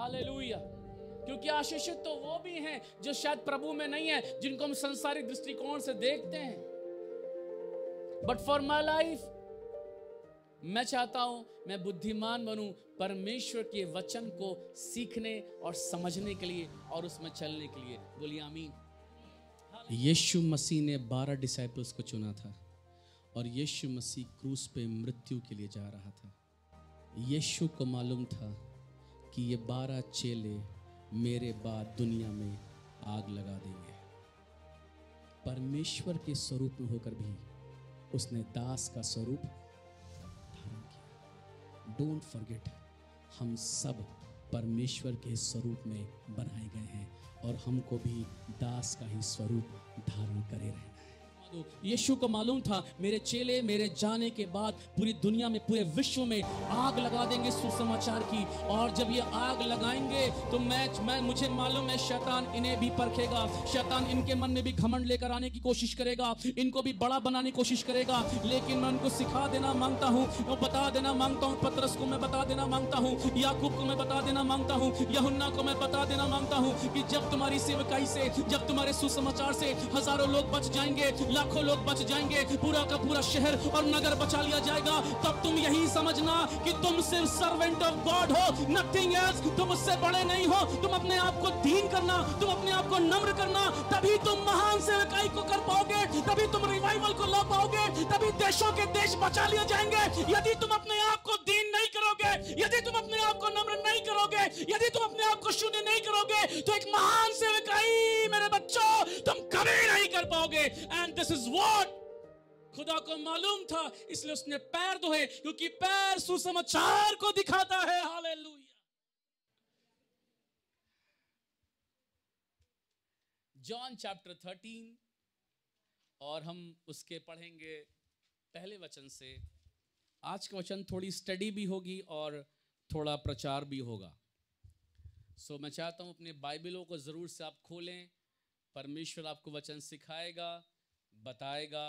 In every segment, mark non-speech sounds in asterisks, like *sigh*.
Hallelujah क्योंकि आशीषित तो वो भी हैं जो शायद प्रभु में नहीं है जिनको हम संसारिक दृष्टिकोण से देखते हैं बट फॉर माई लाइफ मैं चाहता हूं मैं बुद्धिमान बनूं परमेश्वर के वचन को सीखने और समझने के लिए और उसमें चलने के लिए बोलिए आमीन यीशु मसीह ने बारह डिसाइपल्स को चुना था और यीशु मसीह क्रूस पे मृत्यु के लिए जा रहा था यीशु को मालूम था कि ये बारह चेले मेरे बाद दुनिया में आग लगा देंगे परमेश्वर के स्वरूप में होकर भी उसने दास का स्वरूप धारण किया डोंट फॉरगेट हम सब परमेश्वर के स्वरूप में बनाए गए हैं और हमको भी दास का ही स्वरूप धारण करे रहे दो यीशु को मालूम था मेरे चेले मेरे जाने के बाद पूरी दुनिया में पूरे विश्व में आग लगा देंगे सुसमाचार की और जब ये आग लगाएंगे तो मैं मैं मुझे मालूम है शैतान इन्हें भी परखेगा शैतान इनके मन में भी घमंड लेकर आने की कोशिश करेगा इनको भी बड़ा बनाने की कोशिश करेगा लेकिन मैं उनको सिखा देना मांगता हूँ तो बता देना मांगता हूँ पत्रस को मैं बता देना मांगता हूँ याकूब को मैं बता देना मांगता हूँ यहुन्ना को मैं बता देना मांगता हूँ कि जब तुम्हारी सेवकाई से जब तुम्हारे सुसमाचार से हजारों लोग बच जाएंगे लाखों लोग बच जाएंगे पूरा का पूरा शहर और नगर बचा लिया जाएगा तब तुम यही समझना कि तुम सिर्फ सर्वेंट ऑफ गॉड हो नथिंग एल्स तुम उससे बड़े नहीं हो तुम अपने आप को दीन करना तुम अपने आप को नम्र करना तभी तुम महान सेवकाई को कर पाओगे तभी तुम रिवाइवल को ला पाओगे तभी देशों के देश बचा लिए जाएंगे यदि तुम अपने आप को दीन नहीं करोगे यदि तुम अपने आप को नम्र नहीं करोगे यदि तुम अपने आप को शून्य नहीं करोगे तो एक महान सेवकाई मेरे बच्चों तुम कभी नहीं कर पाओगे एंड दिस इज वॉट खुदा को मालूम था इसलिए उसने पैर धोए क्योंकि पैर सुसमाचार को दिखाता है हालेलुया जॉन चैप्टर थर्टीन और हम उसके पढ़ेंगे पहले वचन से आज का वचन थोड़ी स्टडी भी होगी और थोड़ा प्रचार भी होगा सो so, मैं चाहता हूँ अपने बाइबलों को ज़रूर से आप खोलें परमेश्वर आपको वचन सिखाएगा बताएगा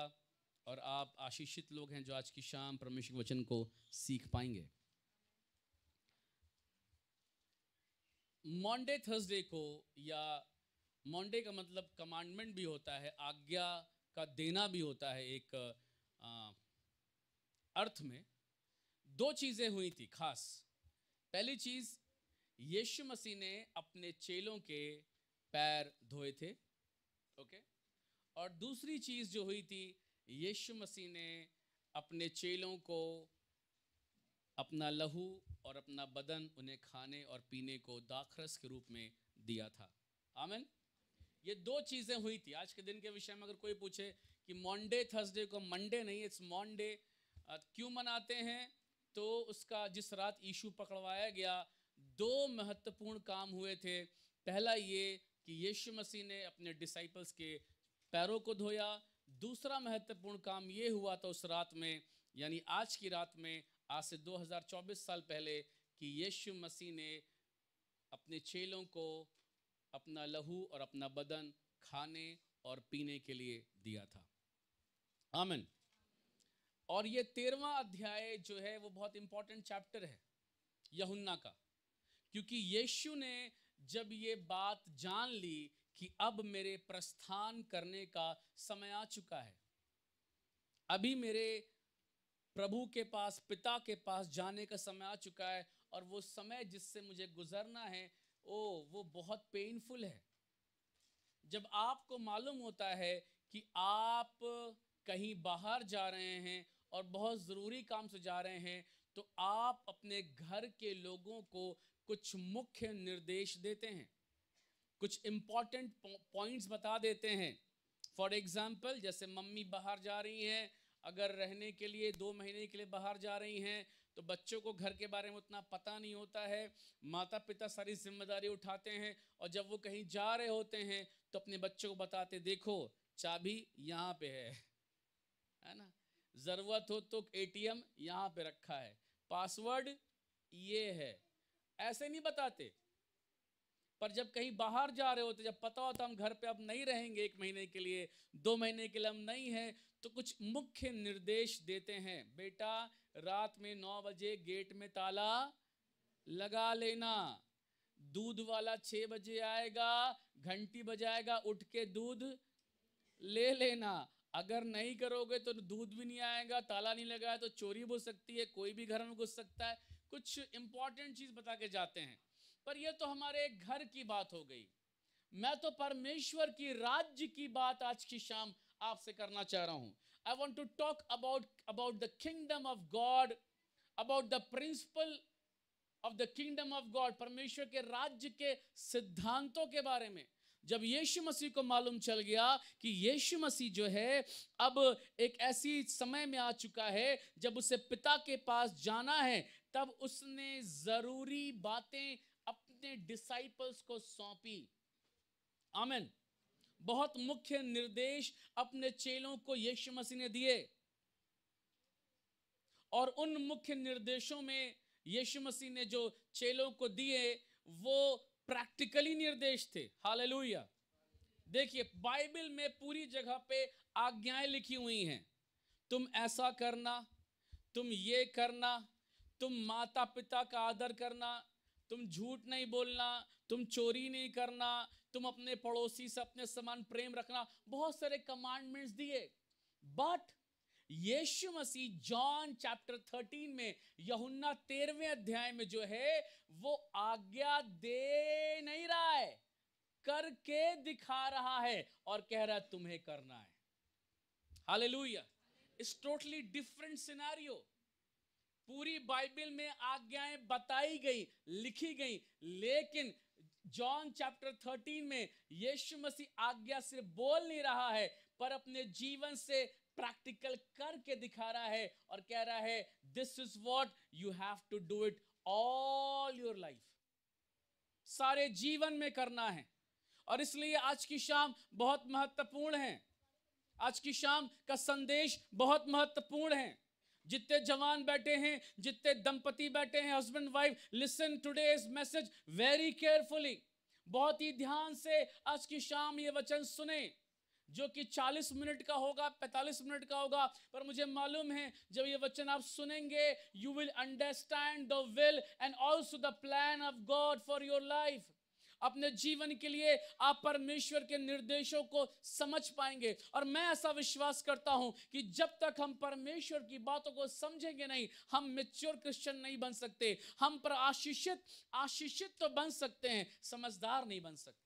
और आप आशीषित लोग हैं जो आज की शाम परमेश्वर के वचन को सीख पाएंगे मॉन्डे थर्सडे को या मॉन्डे का मतलब कमांडमेंट भी होता है आज्ञा का देना भी होता है एक अर्थ में दो चीज़ें हुई थी खास पहली चीज़ यीशु मसीह ने अपने चेलों के पैर धोए थे ओके और दूसरी चीज़ जो हुई थी यीशु मसीह ने अपने चेलों को अपना लहू और अपना बदन उन्हें खाने और पीने को दाखरस के रूप में दिया था आमन ये दो चीज़ें हुई थी आज के दिन के विषय में अगर कोई पूछे कि मॉन्डे थर्सडे को मंडे नहीं इट्स मंडे क्यों मनाते हैं तो उसका जिस रात यीशु पकड़वाया गया दो महत्वपूर्ण काम हुए थे पहला ये कि यीशु मसीह ने अपने डिसाइपल्स के पैरों को धोया दूसरा महत्वपूर्ण काम ये हुआ था उस रात में यानी आज की रात में आज से 2024 साल पहले कि यीशु मसीह ने अपने चेलों को अपना लहू और अपना बदन खाने और पीने के लिए दिया था आमन और ये तेरवा अध्याय जो है वो बहुत इंपॉर्टेंट चैप्टर है यहुन्ना का क्योंकि यीशु ने जब ये बात जान ली कि अब मेरे प्रस्थान करने का समय आ चुका है अभी मेरे प्रभु के पास पिता के पास जाने का समय आ चुका है और वो समय जिससे मुझे गुजरना है ओ वो बहुत पेनफुल है जब आपको मालूम होता है कि आप कहीं बाहर जा रहे हैं और बहुत ज़रूरी काम से जा रहे हैं तो आप अपने घर के लोगों को कुछ मुख्य निर्देश देते हैं कुछ इम्पॉर्टेंट पॉइंट्स बता देते हैं फॉर एग्ज़ाम्पल जैसे मम्मी बाहर जा रही हैं अगर रहने के लिए दो महीने के लिए बाहर जा रही हैं तो बच्चों को घर के बारे में उतना पता नहीं होता है माता पिता सारी जिम्मेदारी उठाते हैं और जब वो कहीं जा रहे होते हैं तो अपने बच्चों को बताते देखो चाबी यहाँ पे है है ना ज़रूरत हो तो एटीएम यहाँ पे रखा है पासवर्ड ये है ऐसे नहीं बताते पर जब कहीं बाहर जा रहे होते जब पता होता हम घर पे अब नहीं रहेंगे एक महीने के लिए दो महीने के लिए हम नहीं हैं तो कुछ मुख्य निर्देश देते हैं बेटा रात में नौ बजे गेट में ताला लगा लेना दूध वाला छः बजे आएगा घंटी बजाएगा उठ के दूध ले लेना अगर नहीं करोगे तो दूध भी नहीं आएगा ताला नहीं लगा है तो चोरी भी हो सकती है कोई भी घर में घुस सकता है कुछ इंपॉर्टेंट चीज़ बता के जाते हैं पर यह तो हमारे घर की बात हो गई मैं तो परमेश्वर की राज्य की बात आज की शाम आपसे करना चाह रहा हूँ I want to talk about about the kingdom of God about the principle of the kingdom of God परमेश्वर के राज्य के सिद्धांतों के बारे में जब यीशु मसीह को मालूम चल गया कि यीशु मसीह जो है अब एक ऐसी समय में आ चुका है जब उसे पिता के पास जाना है तब उसने ज़रूरी बातें अपने डिसाइपल्स को सौंपी आमेन बहुत मुख्य निर्देश अपने चेलों को यीशु मसीह ने दिए और उन मुख्य निर्देशों में यीशु मसीह ने जो चेलों को दिए वो प्रैक्टिकली निर्देश थे हाल देखिए बाइबल में पूरी जगह पे आज्ञाएं लिखी हुई हैं तुम ऐसा करना तुम ये करना तुम माता पिता का आदर करना तुम झूठ नहीं बोलना तुम चोरी नहीं करना तुम अपने पड़ोसी से अपने समान प्रेम रखना बहुत सारे कमांडमेंट्स दिए but Yeshu Masih John chapter thirteen में यहुन्ना तेरहवें अध्याय में जो है वो आज्ञा दे नहीं रहा है करके दिखा रहा है और कह रहा है तुम्हें करना है हालेलुया इस टोटली डिफरेंट सिनारियो पूरी बाइबल में आज्ञाएं बताई गई लिखी गई लेकिन जॉन चैप्टर थर्टीन में यीशु मसीह आज्ञा सिर्फ बोल नहीं रहा है पर अपने जीवन से प्रैक्टिकल करके दिखा रहा है और कह रहा है this is what you have to do it all your life सारे जीवन में करना है और इसलिए आज की शाम बहुत महत्वपूर्ण है आज की शाम का संदेश बहुत महत्वपूर्ण है जितने जवान बैठे हैं जितने दंपति बैठे हैं husband wife listen today message very carefully बहुत ही ध्यान से आज की शाम ये वचन सुने जो कि 40 मिनट का होगा 45 मिनट का होगा पर मुझे मालूम है जब ये वचन आप सुनेंगे you will understand the will and also the plan of God for your life अपने जीवन के लिए आप परमेश्वर के निर्देशों को समझ पाएंगे और मैं ऐसा विश्वास करता हूं कि जब तक हम परमेश्वर की बातों को समझेंगे नहीं हम मेच्योर क्रिश्चियन नहीं बन सकते हम पर आशीषित आशीषित तो बन सकते हैं समझदार नहीं बन सकते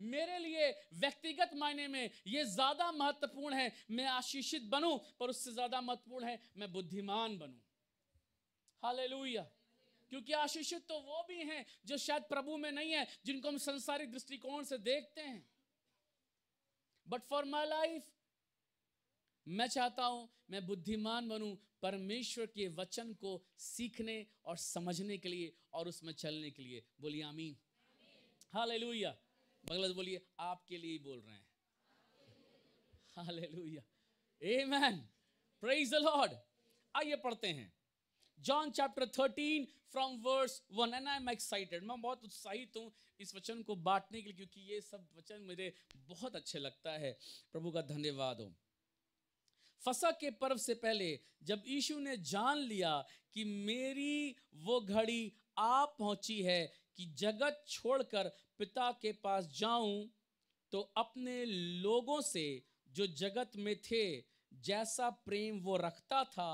मेरे लिए व्यक्तिगत मायने में ये ज़्यादा महत्वपूर्ण है मैं आशीषित बनूं पर उससे ज़्यादा महत्वपूर्ण है मैं बुद्धिमान बनूं हालेलुया क्योंकि आशीषित तो वो भी हैं जो शायद प्रभु में नहीं है जिनको हम संसारिक दृष्टिकोण से देखते हैं बट फॉर माई लाइफ मैं चाहता हूं मैं बुद्धिमान बनूं परमेश्वर के वचन को सीखने और समझने के लिए और उसमें चलने के लिए बोलिए आमीन हालेलुया बगल बोलिए आपके लिए ही बोल रहे हैं hallelujah amen praise the Lord आइए पढ़ते हैं John chapter thirteen from verse one and I am excited मैं बहुत उत्साहित हूँ इस वचन को बांटने के लिए क्योंकि ये सब वचन मुझे बहुत अच्छे लगता है प्रभु का धन्यवाद हो फसा के पर्व से पहले जब यीशु ने जान लिया कि मेरी वो घड़ी आ पहुंची है कि जगत छोड़कर पिता के पास जाऊं तो अपने लोगों से जो जगत में थे जैसा प्रेम वो रखता था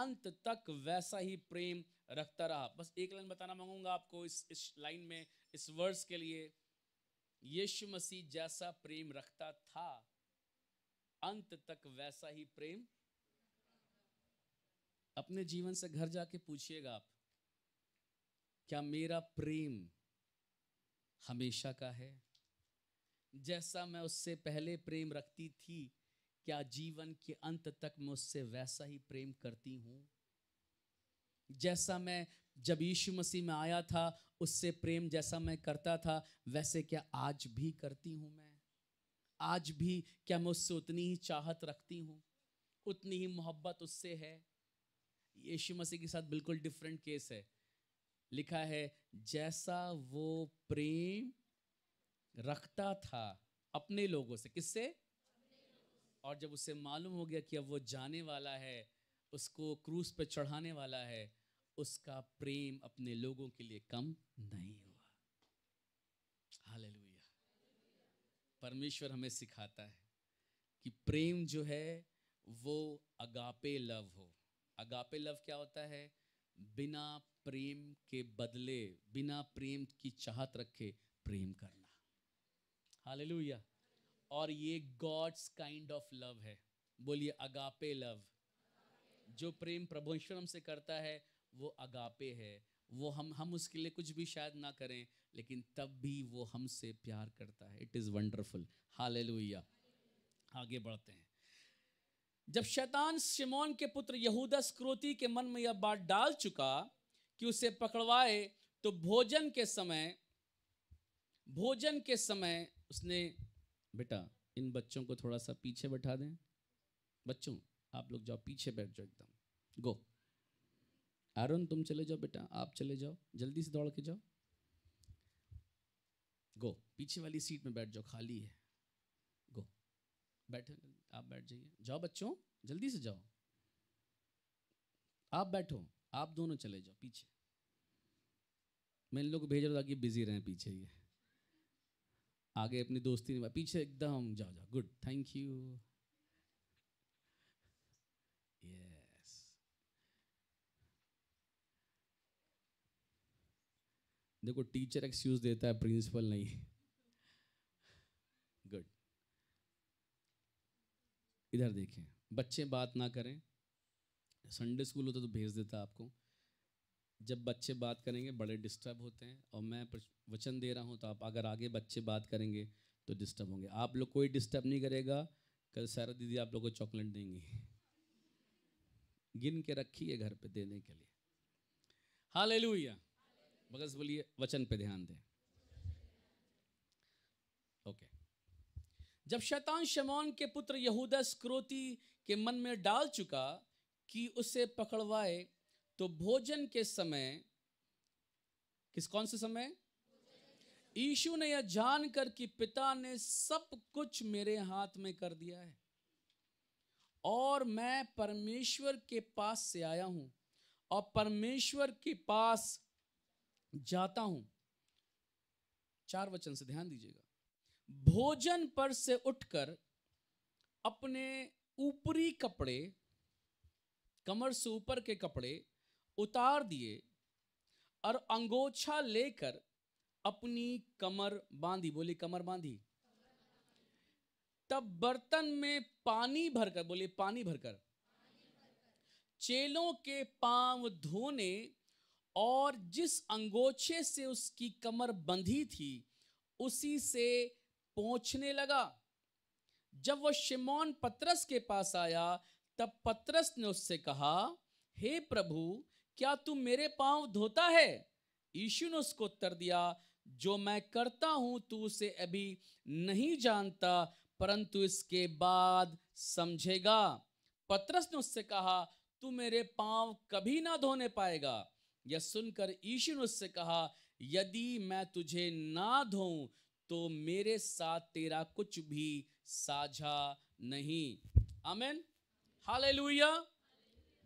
अंत तक वैसा ही प्रेम रखता रहा बस एक लाइन बताना मांगूंगा आपको इस इस लाइन में इस वर्स के लिए यीशु मसीह जैसा प्रेम रखता था अंत तक वैसा ही प्रेम अपने जीवन से घर जाके पूछिएगा आप क्या मेरा प्रेम हमेशा का है जैसा मैं उससे पहले प्रेम रखती थी क्या जीवन के अंत तक मैं उससे वैसा ही प्रेम करती हूँ जैसा मैं जब यीशु मसीह में आया था उससे प्रेम जैसा मैं करता था वैसे क्या आज भी करती हूँ मैं आज भी क्या मैं उससे उतनी ही चाहत रखती हूँ उतनी ही मोहब्बत उससे है यीशु मसीह के साथ बिल्कुल डिफरेंट केस है लिखा है जैसा वो प्रेम रखता था अपने लोगों से किससे और जब उसे मालूम हो गया कि अब वो जाने वाला है उसको क्रूज पर चढ़ाने वाला है उसका प्रेम अपने लोगों के लिए कम नहीं हुआ हाल परमेश्वर हमें सिखाता है कि प्रेम जो है वो अगापे लव हो अगापे लव क्या होता है बिना प्रेम के बदले बिना प्रेम की चाहत रखे प्रेम करना हालेलुया और ये गॉड्स काइंड ऑफ लव है बोलिए अगापे लव जो प्रेम प्रभुश्वर हमसे करता है वो अगापे है वो हम हम उसके लिए कुछ भी शायद ना करें लेकिन तब भी वो हमसे प्यार करता है इट इज़ वंडरफुल हालेलुया आगे बढ़ते हैं जब शैतान शिमोन के पुत्र यहूदा स्क्रोती के मन में यह बात डाल चुका कि उसे पकड़वाए तो भोजन के समय भोजन के समय उसने बेटा इन बच्चों को थोड़ा सा पीछे बैठा दें बच्चों आप लोग जाओ पीछे बैठ जाओ एकदम गो आरुण तुम चले जाओ बेटा आप चले जाओ जल्दी से दौड़ के जाओ गो पीछे वाली सीट में बैठ जाओ खाली है गो बैठे आप बैठ जाइए जाओ बच्चों जल्दी से जाओ आप बैठो आप दोनों चले जाओ पीछे मैं इन लोग को भेज रहा था कि बिजी रहे पीछे ये आगे अपनी दोस्ती नहीं पीछे एकदम जाओ जाओ गुड थैंक यू यस देखो टीचर एक्सक्यूज देता है प्रिंसिपल नहीं गुड इधर देखें बच्चे बात ना करें संडे स्कूल होता तो भेज देता आपको जब बच्चे बात करेंगे बड़े डिस्टर्ब होते हैं और मैं वचन दे रहा हूँ तो आप अगर आगे बच्चे बात करेंगे तो डिस्टर्ब होंगे आप लोग कोई डिस्टर्ब नहीं करेगा कल सारा दीदी आप लोग को चॉकलेट देंगी गिन के रखिए घर पे देने के लिए हाँ ले लुया बगस बोलिए वचन पे ध्यान दें ओके जब शैतान शमौन के पुत्र यहूदा स्क्रोती के मन में डाल चुका कि उसे पकड़वाए तो भोजन के समय किस कौन से समय ईशु ने यह जानकर कि पिता ने सब कुछ मेरे हाथ में कर दिया है और मैं परमेश्वर के पास से आया हूं और परमेश्वर के पास जाता हूं चार वचन से ध्यान दीजिएगा भोजन पर से उठकर अपने ऊपरी कपड़े कमर से ऊपर के कपड़े उतार दिए और अंगोछा लेकर अपनी कमर बांधी बोली कमर बांधी तब बर्तन में पानी भरकर बोले पानी भरकर चेलों के पांव धोने और जिस अंगोछे से उसकी कमर बंधी थी उसी से पहुंचने लगा जब वह शिमोन पत्रस के पास आया तब पत्रस ने उससे कहा हे hey प्रभु क्या तू मेरे पांव धोता है यीशु ने उसको उत्तर दिया जो मैं करता हूं तू उसे अभी नहीं जानता परंतु इसके बाद समझेगा पत्रस ने उससे कहा तू मेरे पांव कभी ना धोने पाएगा यह सुनकर यीशु ने उससे कहा यदि मैं तुझे ना धोऊं तो मेरे साथ तेरा कुछ भी साझा नहीं आमेन हाले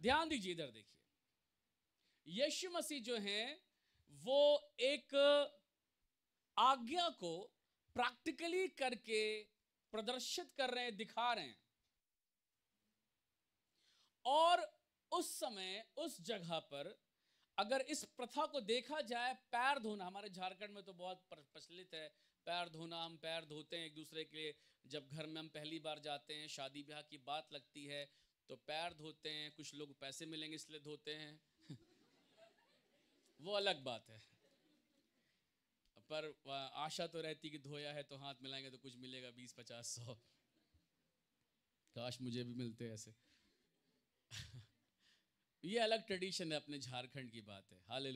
ध्यान दीजिए इधर देखिए यीशु मसीह जो है वो एक आज्ञा को प्रैक्टिकली करके प्रदर्शित कर रहे हैं दिखा रहे हैं और उस समय उस जगह पर अगर इस प्रथा को देखा जाए पैर धोना हमारे झारखंड में तो बहुत प्रचलित है पैर धोना हम पैर धोते हैं एक दूसरे के लिए जब घर में हम पहली बार जाते हैं शादी ब्याह की बात लगती है तो पैर धोते हैं कुछ लोग पैसे मिलेंगे इसलिए धोते हैं *laughs* वो अलग बात है पर आशा तो रहती कि धोया है तो हाथ मिलाएंगे तो कुछ मिलेगा बीस पचास सौ काश मुझे भी मिलते ऐसे *laughs* ये अलग ट्रेडिशन है अपने झारखंड की बात है हाल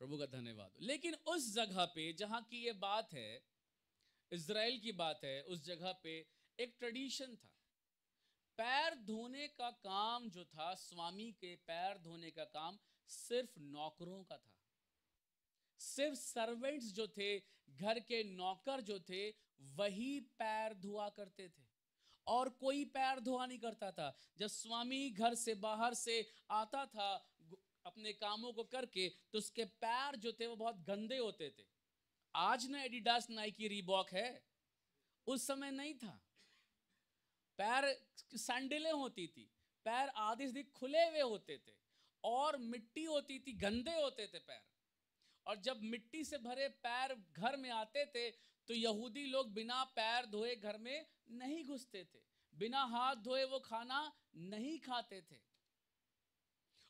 प्रभु का धन्यवाद लेकिन उस जगह पे जहाँ की ये बात है इसराइल की बात है उस जगह पे एक ट्रेडिशन था पैर धोने का काम जो था स्वामी के पैर धोने का काम सिर्फ नौकरों का था सिर्फ सर्वेंट्स जो थे घर के नौकर जो थे वही पैर धोआ करते थे और कोई पैर धोआ नहीं करता था जब स्वामी घर से बाहर से आता था अपने कामों को करके तो उसके पैर जो थे वो बहुत गंदे होते थे आज ना एडिडास नाइकी रीबॉक है उस समय नहीं था पैर संडिले होती थी पैर आधी सीधी खुले हुए होते थे और मिट्टी होती थी गंदे होते थे पैर और जब मिट्टी से भरे पैर घर में आते थे तो यहूदी लोग बिना पैर धोए घर में नहीं घुसते थे बिना हाथ धोए वो खाना नहीं खाते थे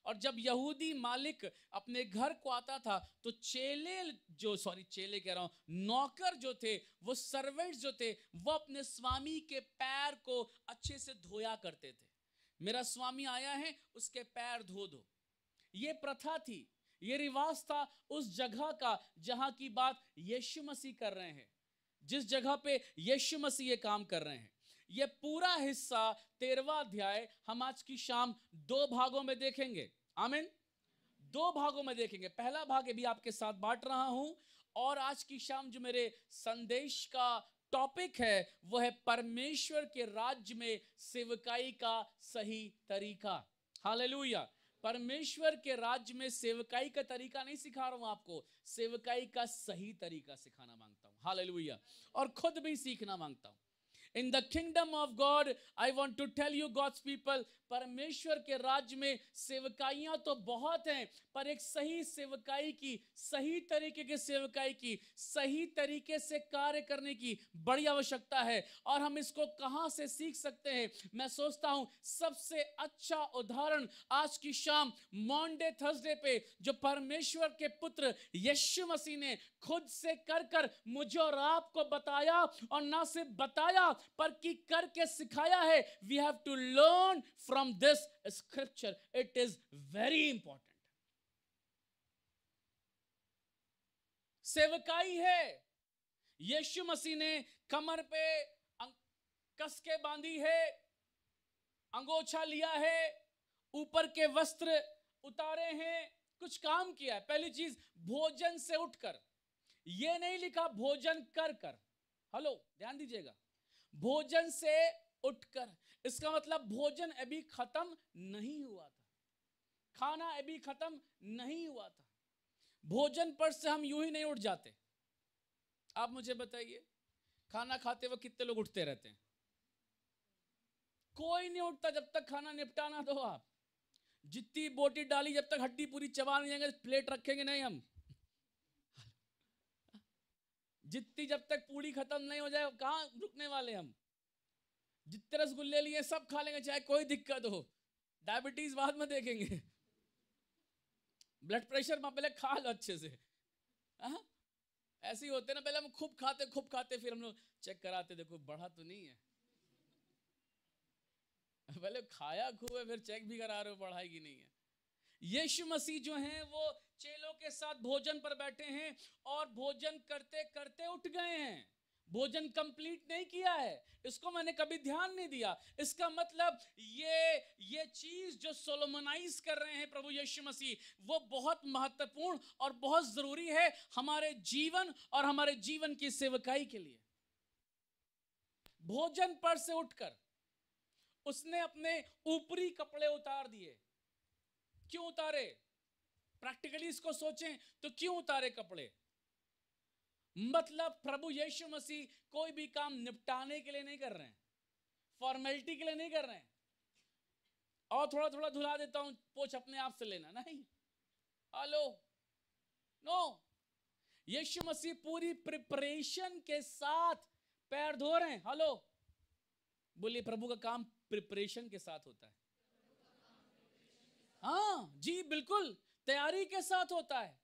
और जब यहूदी मालिक अपने घर को आता था तो चेले जो सॉरी चेले कह रहा हूँ नौकर जो थे वो सर्वेंट्स जो थे वो अपने स्वामी के पैर को अच्छे से धोया करते थे मेरा स्वामी आया है उसके पैर धो दो ये प्रथा थी ये रिवाज था उस जगह का जहाँ की बात यीशु मसीह कर रहे हैं जिस जगह पे यीशु मसीह ये काम कर रहे हैं ये पूरा हिस्सा तेरवा अध्याय हम आज की शाम दो भागों में देखेंगे आमिन दो भागों में देखेंगे पहला भाग भी आपके साथ बांट रहा हूं और आज की शाम जो मेरे संदेश का टॉपिक है वह है परमेश्वर के राज्य में सेवकाई का सही तरीका हालेलुया परमेश्वर के राज्य में सेवकाई का तरीका नहीं सिखा रहा हूं आपको सेवकाई का सही तरीका सिखाना मांगता हूं हालेलुया और खुद भी सीखना मांगता हूं in the kingdom of God I want to tell you God's people परमेश्वर के राज्य में सेवकाइया तो बहुत हैं पर एक सही सेवकाई की सही तरीके की सेवकाई की सही तरीके से कार्य करने की बड़ी आवश्यकता है और हम इसको कहाँ से सीख सकते हैं मैं सोचता हूँ सबसे अच्छा उदाहरण आज की शाम मॉन्डे थर्सडे पे जो परमेश्वर के पुत्र यशु मसीह ने खुद से कर कर मुझे और आपको बताया और ना सिर्फ बताया पर कि करके सिखाया है we have to learn from from this scripture. It is very important. सेवकाई है यीशु मसीह ने कमर पे कस के बांधी है अंगोछा लिया है ऊपर के वस्त्र उतारे हैं कुछ काम किया है पहली चीज भोजन से उठकर यह नहीं लिखा भोजन कर कर हेलो ध्यान दीजिएगा भोजन से उठकर इसका मतलब भोजन अभी खत्म नहीं हुआ था खाना अभी खत्म नहीं हुआ था भोजन पर से हम यूं ही नहीं उठ जाते आप मुझे बताइए खाना खाते वक्त कितने लोग उठते रहते हैं कोई नहीं उठता जब तक खाना निपटाना दो आप जितनी बोटी डाली जब तक हड्डी पूरी चबा नहीं जाएंगे प्लेट रखेंगे नहीं हम जितनी जब तक पूरी खत्म नहीं हो जाए कहाँ रुकने वाले हम जितने रसगुल्ले लिए सब खा लेंगे चाहे कोई दिक्कत हो डायबिटीज बाद में देखेंगे ब्लड प्रेशर में पहले खा लो अच्छे से हाँ? ऐसे ही होते ना पहले हम खूब खाते खूब खाते फिर हम लोग चेक कराते देखो बढ़ा तो नहीं है पहले खाया खूब है फिर चेक भी करा रहे हो बढ़ाई की नहीं है यीशु मसीह जो हैं वो चेलों के साथ भोजन पर बैठे हैं और भोजन करते करते उठ गए हैं भोजन कंप्लीट नहीं किया है इसको मैंने कभी ध्यान नहीं दिया इसका मतलब ये ये चीज जो सोलोमनाइज कर रहे हैं प्रभु यीशु मसीह वो बहुत महत्वपूर्ण और बहुत जरूरी है हमारे जीवन और हमारे जीवन की सेवकाई के लिए भोजन पर से उठकर उसने अपने ऊपरी कपड़े उतार दिए क्यों उतारे प्रैक्टिकली इसको सोचें तो क्यों उतारे कपड़े मतलब प्रभु यीशु मसीह कोई भी काम निपटाने के लिए नहीं कर रहे हैं फॉर्मेलिटी के लिए नहीं कर रहे हैं और थोड़ा थोड़ा धुला देता हूं पोछ अपने आप से लेना नहीं हेलो नो यीशु मसीह पूरी प्रिपरेशन के साथ पैर धो रहे हैं हेलो बोलिए प्रभु का काम प्रिपरेशन के साथ होता है हाँ जी बिल्कुल तैयारी के साथ होता है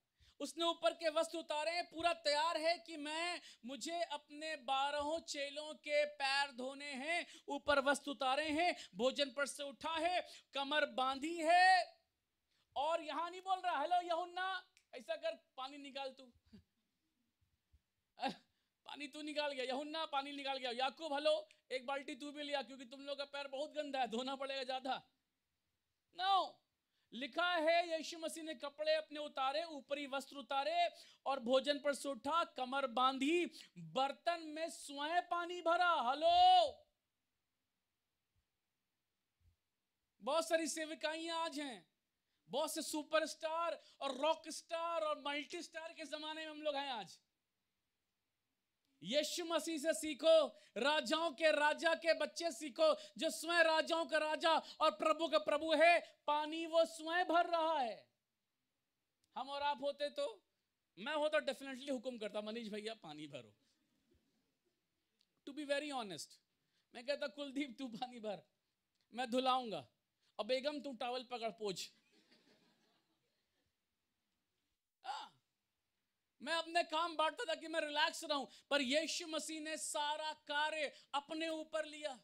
उसने ऊपर के वस्त्र उतारे पूरा तैयार है कि मैं मुझे अपने बारहों चेलों के पैर धोने हैं ऊपर वस्त्र उतारे हैं भोजन पर से उठा है कमर बांधी है और यहां नहीं बोल रहा हेलो यहुन्ना ऐसा कर पानी निकाल तू *laughs* पानी तू निकाल गया यहुन्ना पानी निकाल गया याकूब हेलो एक बाल्टी तू भी लिया क्योंकि तुम लोग का पैर बहुत गंदा है धोना पड़ेगा ज्यादा नो no. लिखा है यीशु मसीह ने कपड़े अपने उतारे ऊपरी वस्त्र उतारे और भोजन पर से कमर बांधी बर्तन में स्वयं पानी भरा हलो बहुत सारी सेविकाइयां आज हैं बहुत से सुपरस्टार और रॉक स्टार और मल्टी स्टार के जमाने में हम लोग हैं आज यीशु मसीह से सीखो राजाओं के राजा के बच्चे सीखो जो स्वयं राजाओं का राजा और प्रभु का प्रभु है पानी वो स्वयं भर रहा है हम और आप होते तो मैं होता डेफिनेटली हुक्म करता मनीष भैया पानी भरो टू बी वेरी ऑनेस्ट मैं कहता कुलदीप तू पानी भर मैं धुलाऊंगा और बेगम तू टावल पकड़ पोछ मैं अपने काम बांटता था कि मैं रिलैक्स रहूं पर यीशु मसीह ने सारा कार्य अपने ऊपर लिया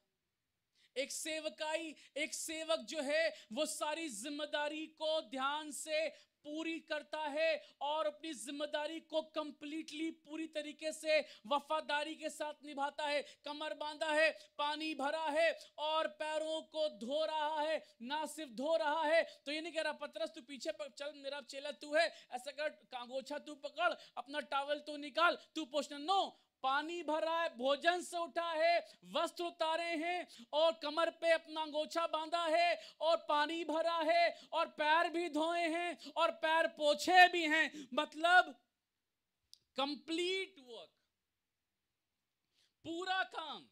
एक सेवकाई एक सेवक जो है वो सारी जिम्मेदारी को ध्यान से पूरी करता है और अपनी जिम्मेदारी को कंप्लीटली पूरी तरीके से वफादारी के साथ निभाता है कमर बांधा है पानी भरा है और पैरों को धो रहा है ना सिर्फ धो रहा है तो ये नहीं कह रहा पतरस तू पीछे चल मेरा चेला तू है ऐसा कर कांगोछा तू पकड़ अपना टावल तू निकाल तू पोषण नो पानी भरा है भोजन से उठा है वस्त्र उतारे हैं और कमर पे अपना गोछा बांधा है और पानी भरा है और पैर भी धोए हैं और पैर पोछे भी हैं मतलब कंप्लीट वर्क पूरा काम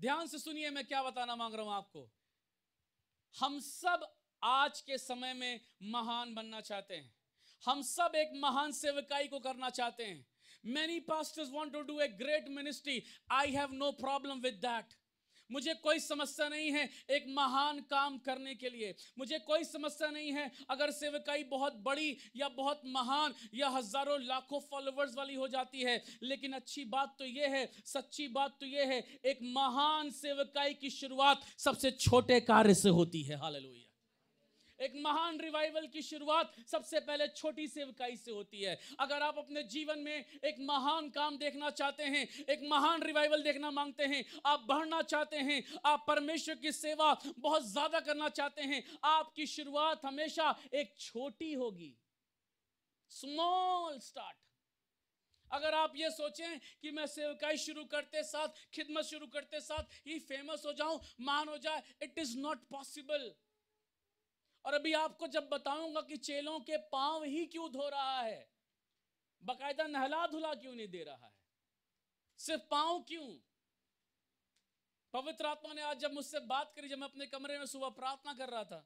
ध्यान से सुनिए मैं क्या बताना मांग रहा हूं आपको हम सब आज के समय में महान बनना चाहते हैं हम सब एक महान सेवकाई को करना चाहते हैं many pastors want to do a great ministry I have no problem with that मुझे कोई समस्या नहीं है एक महान काम करने के लिए मुझे कोई समस्या नहीं है अगर सेवकाई बहुत बड़ी या बहुत महान या हजारों लाखों फॉलोवर्स वाली हो जाती है लेकिन अच्छी बात तो यह है सच्ची बात तो यह है एक महान सेवकाई की शुरुआत सबसे छोटे कार्य से होती है हाल एक महान रिवाइवल की शुरुआत सबसे पहले छोटी सेवकाई से होती है अगर आप अपने जीवन में एक महान काम देखना चाहते हैं एक महान रिवाइवल देखना मांगते हैं आप बढ़ना चाहते हैं आप परमेश्वर की सेवा बहुत ज़्यादा करना चाहते हैं आपकी शुरुआत हमेशा एक छोटी होगी स्मॉल स्टार्ट अगर आप ये सोचें कि मैं सेवकाई शुरू करते साथ खिदमत शुरू करते साथ ही फेमस हो जाऊं मान हो जाए इट इज़ नॉट पॉसिबल और अभी आपको जब बताऊंगा कि चेलों के पांव ही क्यों धो रहा है बकायदा नहला धुला क्यों नहीं दे रहा है सिर्फ पांव क्यों पवित्र आत्मा ने आज जब मुझसे बात करी जब मैं अपने कमरे में सुबह प्रार्थना कर रहा था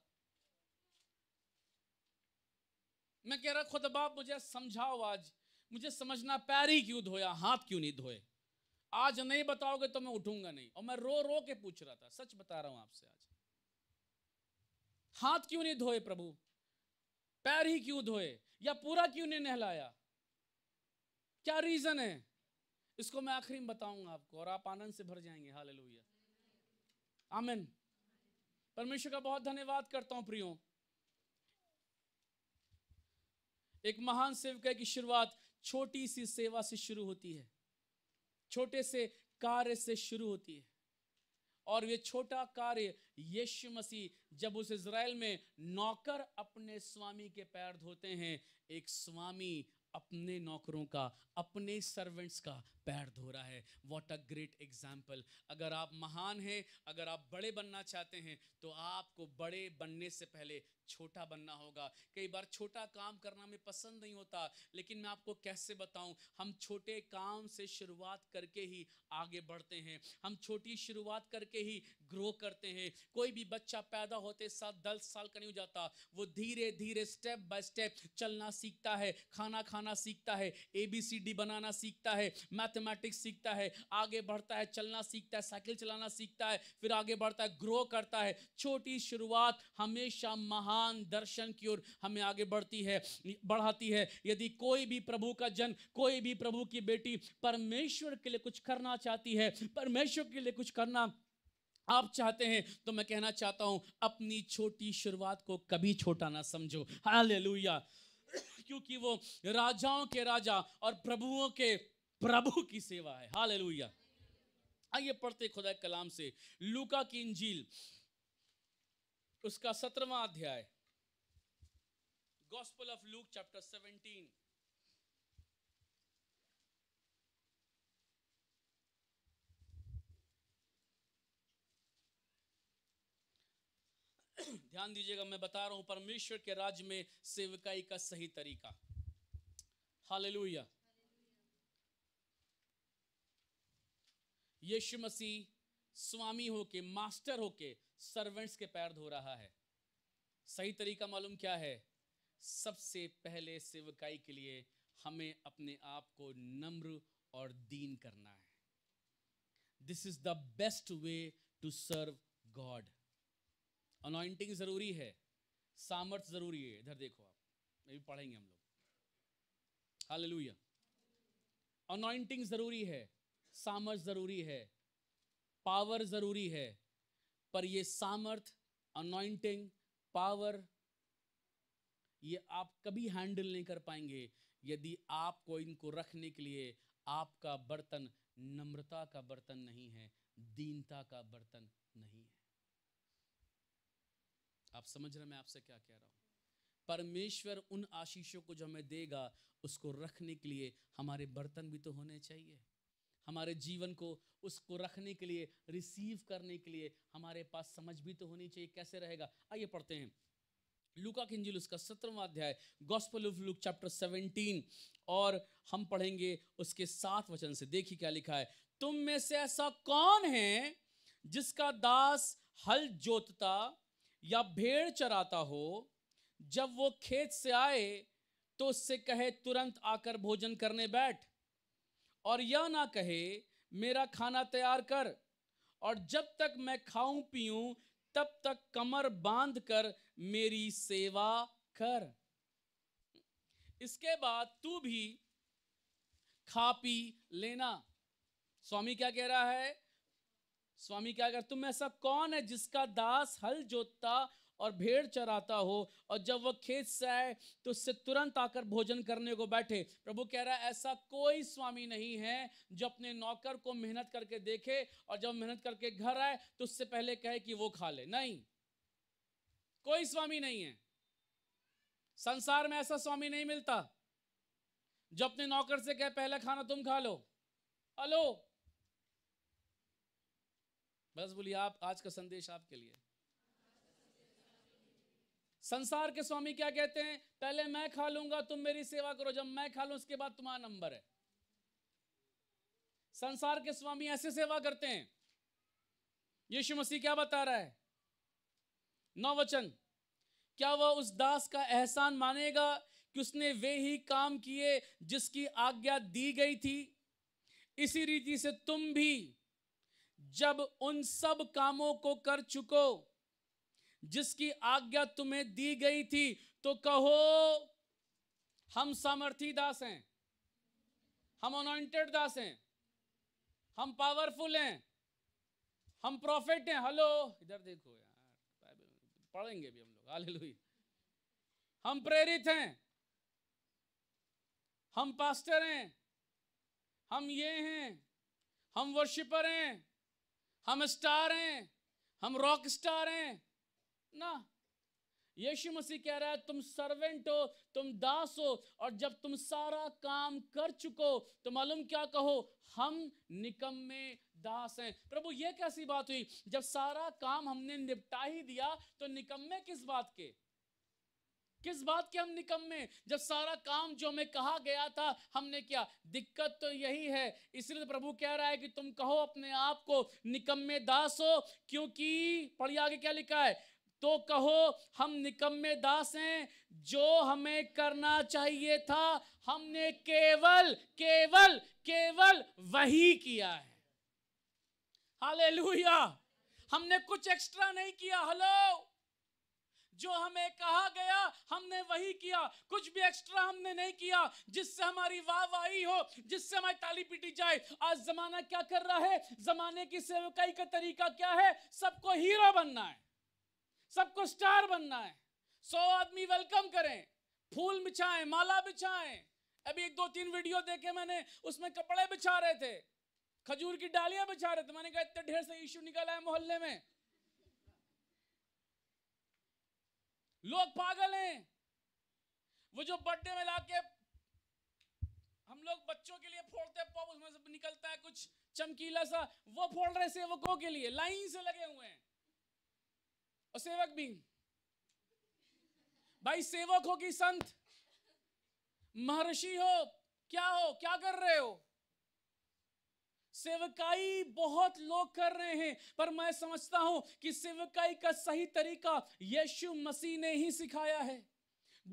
मैं कह रहा खुद बाप मुझे समझाओ आज मुझे समझना पैर ही क्यों धोया हाथ क्यों नहीं धोए आज नहीं बताओगे तो मैं उठूंगा नहीं और मैं रो रो के पूछ रहा था सच बता रहा हूं आपसे आज हाथ क्यों नहीं धोए प्रभु पैर ही क्यों धोए या पूरा क्यों नहीं नहलाया क्या रीज़न है इसको मैं आखिरी में बताऊंगा आपको और आप आनंद से भर जाएंगे हाल लोहिया आमिन परमेश्वर का बहुत धन्यवाद करता हूं प्रियो एक महान सेवक की शुरुआत छोटी सी सेवा से शुरू होती है छोटे से कार्य से शुरू होती है और ये छोटा कार्य यीशु मसीह जब उस इज़राइल में नौकर अपने स्वामी के पैर धोते हैं एक स्वामी अपने नौकरों का अपने सर्वेंट्स का पैर धो रहा है वॉट अ ग्रेट एग्जाम्पल अगर आप महान हैं अगर आप बड़े बनना चाहते हैं तो आपको बड़े बनने से पहले छोटा बनना होगा कई बार छोटा काम करना हमें पसंद नहीं होता लेकिन मैं आपको कैसे बताऊं हम छोटे काम से शुरुआत करके ही आगे बढ़ते हैं हम छोटी शुरुआत करके ही ग्रो करते हैं कोई भी बच्चा पैदा होते साथ दस साल का नहीं हो जाता वो धीरे धीरे स्टेप बाय स्टेप चलना सीखता है खाना खाना सीखता है ए बी सी डी बनाना सीखता है मैथ मैथमेटिक्स सीखता है आगे बढ़ता है चलना सीखता है साइकिल चलाना सीखता है फिर आगे बढ़ता है ग्रो करता है छोटी शुरुआत हमेशा महान दर्शन की ओर हमें आगे बढ़ती है बढ़ाती है यदि कोई भी प्रभु का जन कोई भी प्रभु की बेटी परमेश्वर के लिए कुछ करना चाहती है परमेश्वर के लिए कुछ करना आप चाहते हैं तो मैं कहना चाहता हूं अपनी छोटी शुरुआत को कभी छोटा ना समझो हालेलुया *clears throat* क्योंकि वो राजाओं के राजा और प्रभुओं के प्रभु की सेवा है हाल आइए पढ़ते खुदा कलाम से लूका की इंजील उसका सत्रवा अध्याय gospel of Luke chapter seventeen ध्यान दीजिएगा मैं बता रहा हूं परमेश्वर के राज्य में सेवकाई का सही तरीका हालेलुया यीशु मसीह स्वामी होके मास्टर होके सर्वेंट्स के पैर धो रहा है सही तरीका मालूम क्या है सबसे पहले सेवकाई के लिए हमें अपने आप को नम्र और दीन करना है this is the best way to serve God anointing ज़रूरी है सामर्थ ज़रूरी है इधर देखो आप ये भी पढ़ेंगे हम लोग हालेलुया अनॉइंटिंग ज़रूरी है सामर्थ ज़रूरी है पावर ज़रूरी है पर ये सामर्थ अनोइंटिंग पावर ये आप कभी हैंडल नहीं कर पाएंगे यदि आपको इनको रखने के लिए आपका बर्तन नम्रता का बर्तन नहीं है दीनता का बर्तन नहीं है आप समझ रहे मैं आपसे क्या कह रहा हूं परमेश्वर उन आशीषों को जो हमें देगा उसको रखने के लिए हमारे बर्तन भी तो होने चाहिए हमारे जीवन को उसको रखने के लिए रिसीव करने के लिए हमारे पास समझ भी तो होनी चाहिए कैसे रहेगा आइए पढ़ते हैं लुका किंजिल उसका सत्रवा अध्याय gospel of Luke chapter seventeen और हम पढ़ेंगे उसके सात वचन से देखिए क्या लिखा है तुम में से ऐसा कौन है जिसका दास हल जोतता या भेड़ चराता हो जब वो खेत से आए तो उससे कहे तुरंत आकर भोजन करने बैठ और यह ना कहे मेरा खाना तैयार कर और जब तक मैं खाऊं पीऊं तब तक कमर बांध कर मेरी सेवा कर इसके बाद तू भी खा पी लेना स्वामी क्या कह रहा है स्वामी क्या कर तुम ऐसा कौन है जिसका दास हल जोतता और भेड़ चराता हो और जब वह खेत से आए तो उससे तुरंत आकर भोजन करने को बैठे प्रभु कह रहा है ऐसा कोई स्वामी नहीं है जो अपने नौकर को मेहनत करके देखे और जब मेहनत करके घर आए तो उससे पहले कहे कि वो खा ले नहीं कोई स्वामी नहीं है संसार में ऐसा स्वामी नहीं मिलता जो अपने नौकर से कहे पहले खाना तुम खा लो हलो बस बोलिए आप आज का संदेश आपके लिए संसार के स्वामी क्या कहते हैं पहले मैं खा लूंगा तुम मेरी सेवा करो जब मैं खा लू उसके बाद तुम्हारा नंबर है संसार के स्वामी ऐसे सेवा करते हैं यीशु मसीह क्या बता रहा है नौ वचन क्या वह उस दास का एहसान मानेगा कि उसने वे ही काम किए जिसकी आज्ञा दी गई थी इसी रीति से तुम भी जब उन सब कामों को कर चुको जिसकी आज्ञा तुम्हें दी गई थी तो कहो हम सामर्थी दास हैं हम अनॉइंटेड दास हैं हम पावरफुल हैं हम प्रॉफिट हैं हेलो इधर देखो यार तो पढ़ेंगे भी हम लोग हालेलुया हम प्रेरित हैं हम पास्टर हैं हम ये हैं हम वर्शिपर हैं हम स्टार हैं हम रॉक स्टार हैं ना यीशु मसीह कह रहा है तुम सर्वेंट हो तुम दास हो और जब तुम सारा काम कर चुको तो मालूम क्या कहो हम निकम्मे दास हैं प्रभु ये कैसी बात हुई जब सारा काम हमने निपटा ही दिया तो निकम्मे किस बात के किस बात के हम निकम्मे जब सारा काम जो हमें कहा गया था हमने किया दिक्कत तो यही है इसलिए प्रभु कह रहा है कि तुम कहो अपने आप को निकम्मे दास हो क्योंकि पढ़िए आगे क्या लिखा है तो कहो हम निकम्मे दास हैं जो हमें करना चाहिए था हमने केवल केवल केवल वही किया है हालेलुया हमने कुछ एक्स्ट्रा नहीं किया हेलो जो हमें कहा गया हमने वही किया कुछ भी एक्स्ट्रा हमने नहीं किया जिससे हमारी वाह वाही हो जिससे हमारी ताली पीटी जाए आज जमाना क्या कर रहा है जमाने की सेवकाई का तरीका क्या है सबको हीरो बनना है सबको स्टार बनना है सौ आदमी वेलकम करें फूल बिछाएं माला बिछाएं अभी एक दो तीन वीडियो देखे मैंने उसमें कपड़े बिछा रहे थे खजूर की डालियां बिछा रहे थे मैंने कहा इतने ढेर से इश्यू निकला है मोहल्ले में लोग पागल हैं वो जो बर्थडे में लाके हम लोग बच्चों के लिए फोड़ते पॉप उसमें से निकलता है कुछ चमकीला सा वो फोड़ रहे सेवकों के लिए लाइन से लगे हुए हैं और सेवक भी भाई सेवक हो कि संत महर्षि हो क्या हो क्या कर रहे हो सेवकाई बहुत लोग कर रहे हैं पर मैं समझता हूं कि सेवकाई का सही तरीका यीशु मसीह ने ही सिखाया है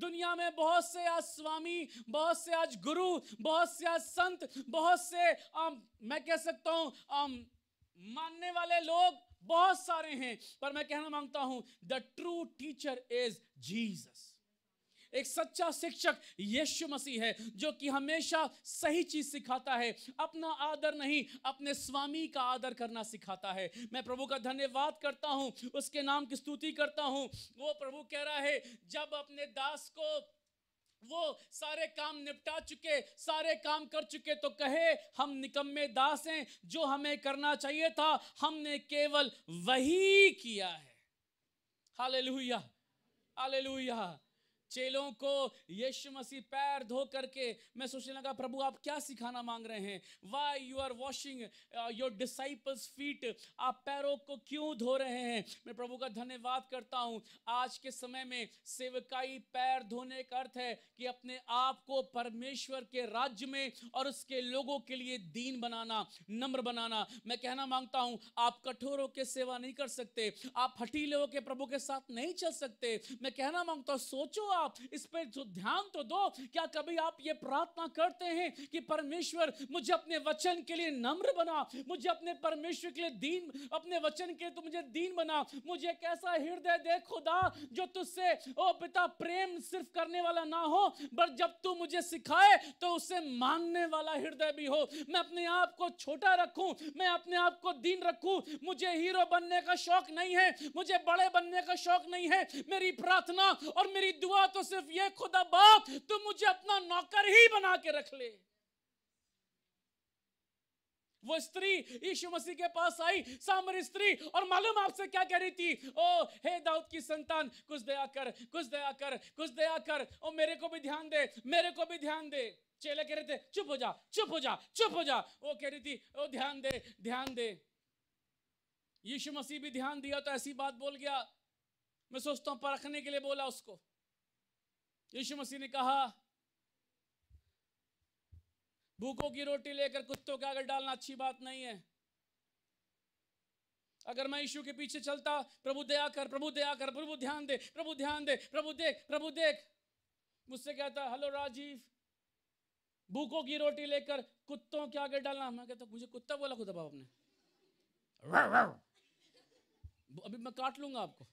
दुनिया में बहुत से आज स्वामी बहुत से आज गुरु बहुत से आज संत बहुत से आ, मैं कह सकता हूं आ, मानने वाले लोग बहुत सारे हैं पर मैं कहना मांगता हूं the true teacher is Jesus एक सच्चा शिक्षक यीशु मसीह है जो कि हमेशा सही चीज सिखाता है अपना आदर नहीं अपने स्वामी का आदर करना सिखाता है मैं प्रभु का धन्यवाद करता हूं उसके नाम की स्तुति करता हूं वो प्रभु कह रहा है जब अपने दास को वो सारे काम निपटा चुके सारे काम कर चुके तो कहे हम निकम्मे दास हैं जो हमें करना चाहिए था हमने केवल वही किया है हाले हालेलुया चेलों को यीशु मसीह पैर धो करके मैं सोचने लगा प्रभु आप क्या सिखाना मांग रहे हैं why you are washing your disciples feet आप पैरों को क्यों धो रहे हैं मैं प्रभु का धन्यवाद करता हूँ आज के समय में सेवकाई पैर धोने का अर्थ है कि अपने आप को परमेश्वर के राज्य में और उसके लोगों के लिए दीन बनाना नम्र बनाना मैं कहना मांगता हूँ आप कठोर के सेवा नहीं कर सकते आप हटीले होकर प्रभु के साथ नहीं चल सकते मैं कहना मांगता हूँ सोचो आप इस पर जो ध्यान तो दो क्या कभी आप ये प्रार्थना करते हैं कि परमेश्वर मुझे अपने वचन के लिए नम्र बना मुझे अपने परमेश्वर के लिए दीन अपने वचन के तो मुझे दीन बना मुझे कैसा हृदय दे खुदा जो तुझसे ओ पिता प्रेम सिर्फ करने वाला ना हो पर जब तू मुझे सिखाए तो उसे मांगने वाला हृदय भी हो मैं अपने आप को छोटा रखूं मैं अपने आप को दीन रखूं मुझे हीरो बनने का शौक नहीं है मुझे बड़े बनने का शौक नहीं है मेरी प्रार्थना और मेरी दुआ तो सिर्फ ये खुदा बाप तू मुझे अपना नौकर ही बना के रख ले वो स्त्री यीशु मसीह के पास आई सामर स्त्री और मालूम आपसे क्या कह रही थी ओ हे दाऊद की संतान कुछ दया कर कुछ दया कर कुछ दया कर ओ मेरे को भी ध्यान दे मेरे को भी ध्यान दे चेले कह रहे थे चुप हो जा चुप हो जा चुप हो जा वो कह रही थी ओ ध्यान दे ध्यान दे यीशु मसीह भी ध्यान दिया तो ऐसी बात बोल गया मैं सोचता हूँ परखने के लिए बोला उसको यीशु मसीह ने कहा भूखों की रोटी लेकर कुत्तों के आगे डालना अच्छी बात नहीं है अगर मैं यीशु के पीछे चलता प्रभु दया कर प्रभु दया कर प्रभु ध्यान दे प्रभु ध्यान दे प्रभु देख प्रभु देख मुझसे कहता हेलो राजीव भूखों की रोटी लेकर कुत्तों के आगे डालना मैं कहता मुझे कुत्ता बोला खुदा बाप ने अभी मैं काट लूंगा आपको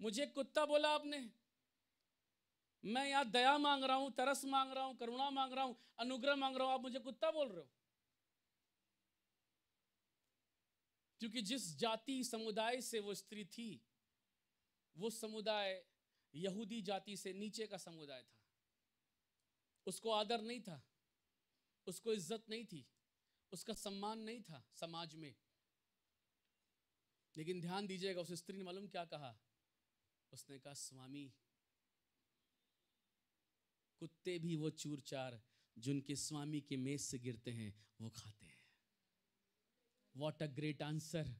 मुझे कुत्ता बोला आपने मैं यहाँ दया मांग रहा हूँ तरस मांग रहा हूँ करुणा मांग रहा हूँ अनुग्रह मांग रहा हूँ आप मुझे कुत्ता बोल रहे हो क्योंकि जिस जाति समुदाय से वो स्त्री थी वो समुदाय यहूदी जाति से नीचे का समुदाय था उसको आदर नहीं था उसको इज्जत नहीं थी उसका सम्मान नहीं था समाज में लेकिन ध्यान दीजिएगा उस स्त्री ने मालूम क्या कहा उसने कहा स्वामी कुत्ते भी वो चूर चार जिनके स्वामी के मेज से गिरते हैं वो खाते हैं वॉट अ ग्रेट आंसर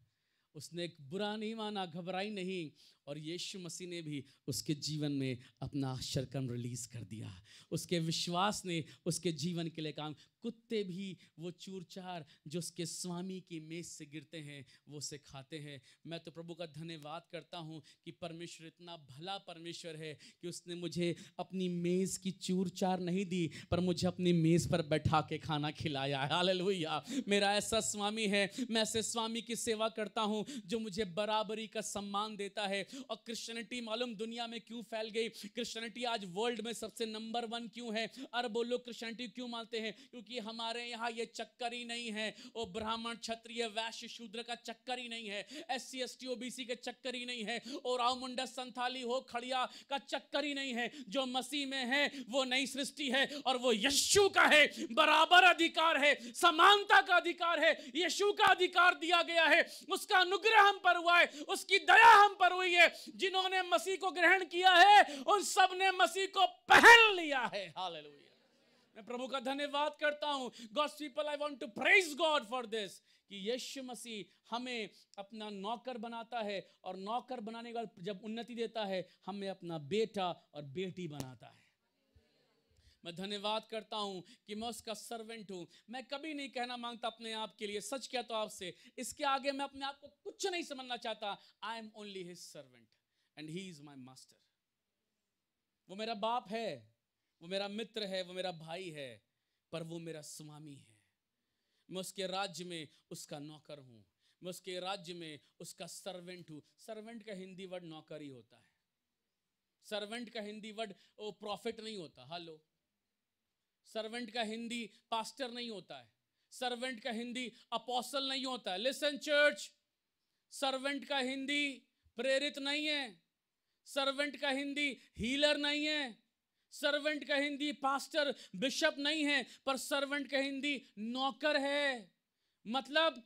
उसने बुरा नहीं माना घबराई नहीं और यीशु मसीह ने भी उसके जीवन में अपना शरकम रिलीज़ कर दिया उसके विश्वास ने उसके जीवन के लिए काम कुत्ते भी वो चूरचार जो उसके स्वामी की मेज से गिरते हैं वो उसे खाते हैं मैं तो प्रभु का धन्यवाद करता हूँ कि परमेश्वर इतना भला परमेश्वर है कि उसने मुझे अपनी मेज़ की चूरचार नहीं दी पर मुझे अपनी मेज़ पर बैठा के खाना खिलाया हालेलुया मेरा ऐसा स्वामी है मैं ऐसे स्वामी की सेवा करता हूँ जो मुझे बराबरी का सम्मान देता है और क्रिश्चियनिटी मालूम दुनिया में क्यों फैल गई क्रिश्चियनिटी आज वर्ल्ड में सबसे नंबर वन क्यों है अरबों लोग क्रिश्चियनिटी क्यों मानते हैं क्योंकि हमारे यहाँ ये चक्कर ही नहीं है वो ब्राह्मण क्षत्रिय वैश्य शूद्र का चक्कर ही नहीं है S C S T O B C का चक्कर ही नहीं है और राव संथाली हो खड़िया का चक्कर ही नहीं है जो मसीह में है वो नई सृष्टि है और वो यशु का है बराबर अधिकार है समानता का अधिकार है यशु का अधिकार दिया गया है उसका अनुग्रह हम पर हुआ है उसकी दया हम पर हुई है लिए जिन्होंने मसीह को ग्रहण किया है उन सब ने मसीह को पहन लिया है हालेलुया मैं प्रभु का धन्यवाद करता हूं God people I want to praise God for this कि यीशु मसीह हमें अपना नौकर बनाता है और नौकर बनाने के बाद जब उन्नति देता है हमें अपना बेटा और बेटी बनाता है मैं धन्यवाद करता हूँ कि मैं उसका सर्वेंट हूँ मैं कभी नहीं कहना मांगता अपने आप के लिए सच क्या तो आपसे इसके आगे मैं अपने आप को कुछ नहीं समझना चाहता I am only his servant and he is my master वो मेरा बाप है वो मेरा मित्र है वो मेरा भाई है पर वो मेरा स्वामी है मैं उसके राज्य में उसका नौकर हूँ मैं उसके राज्य में उसका सर्वेंट हूँ सर्वेंट का हिंदी वर्ड नौकर ही होता है सर्वेंट का हिंदी वर्ड वो प्रॉफिट नहीं होता हेलो सर्वेंट का हिंदी पास्टर नहीं होता है सर्वेंट का हिंदी अपोसल नहीं होता है लिसन चर्च सर्वेंट का हिंदी प्रेरित नहीं है सर्वेंट का हिंदी हीलर नहीं है सर्वेंट का हिंदी पास्टर बिशप नहीं है पर सर्वेंट का हिंदी नौकर है मतलब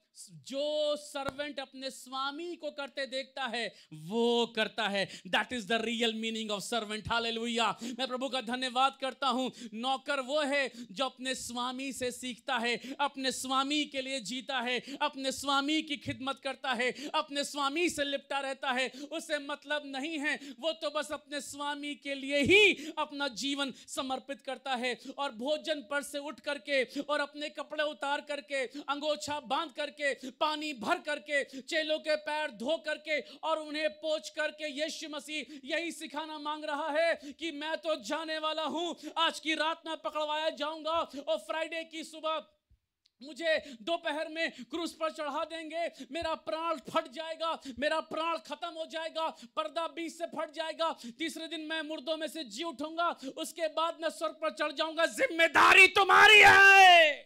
जो सर्वेंट अपने स्वामी को करते देखता है वो करता है that is the real meaning of servant hallelujah मैं प्रभु का धन्यवाद करता हूं नौकर वो है जो अपने स्वामी से सीखता है अपने स्वामी के लिए जीता है अपने स्वामी की खिदमत करता है अपने स्वामी से लिपटा रहता है उसे मतलब नहीं है वो तो बस अपने स्वामी के लिए ही अपना जीवन समर्पित करता है और भोजन पर से उठ करके और अपने कपड़े उतार करके अंगोछा बांध करके करके पानी भर करके चेलों के पैर धो करके और उन्हें पोच करके यीशु मसीह यही सिखाना मांग रहा है कि मैं तो जाने वाला हूं आज की रात में पकड़वाया जाऊंगा और फ्राइडे की सुबह मुझे दोपहर में क्रूस पर चढ़ा देंगे मेरा प्राण फट जाएगा मेरा प्राण खत्म हो जाएगा पर्दा बीच से फट जाएगा तीसरे दिन मैं मुर्दों में से जी उठूंगा उसके बाद मैं स्वर्ग पर चढ़ जाऊंगा जिम्मेदारी तुम्हारी है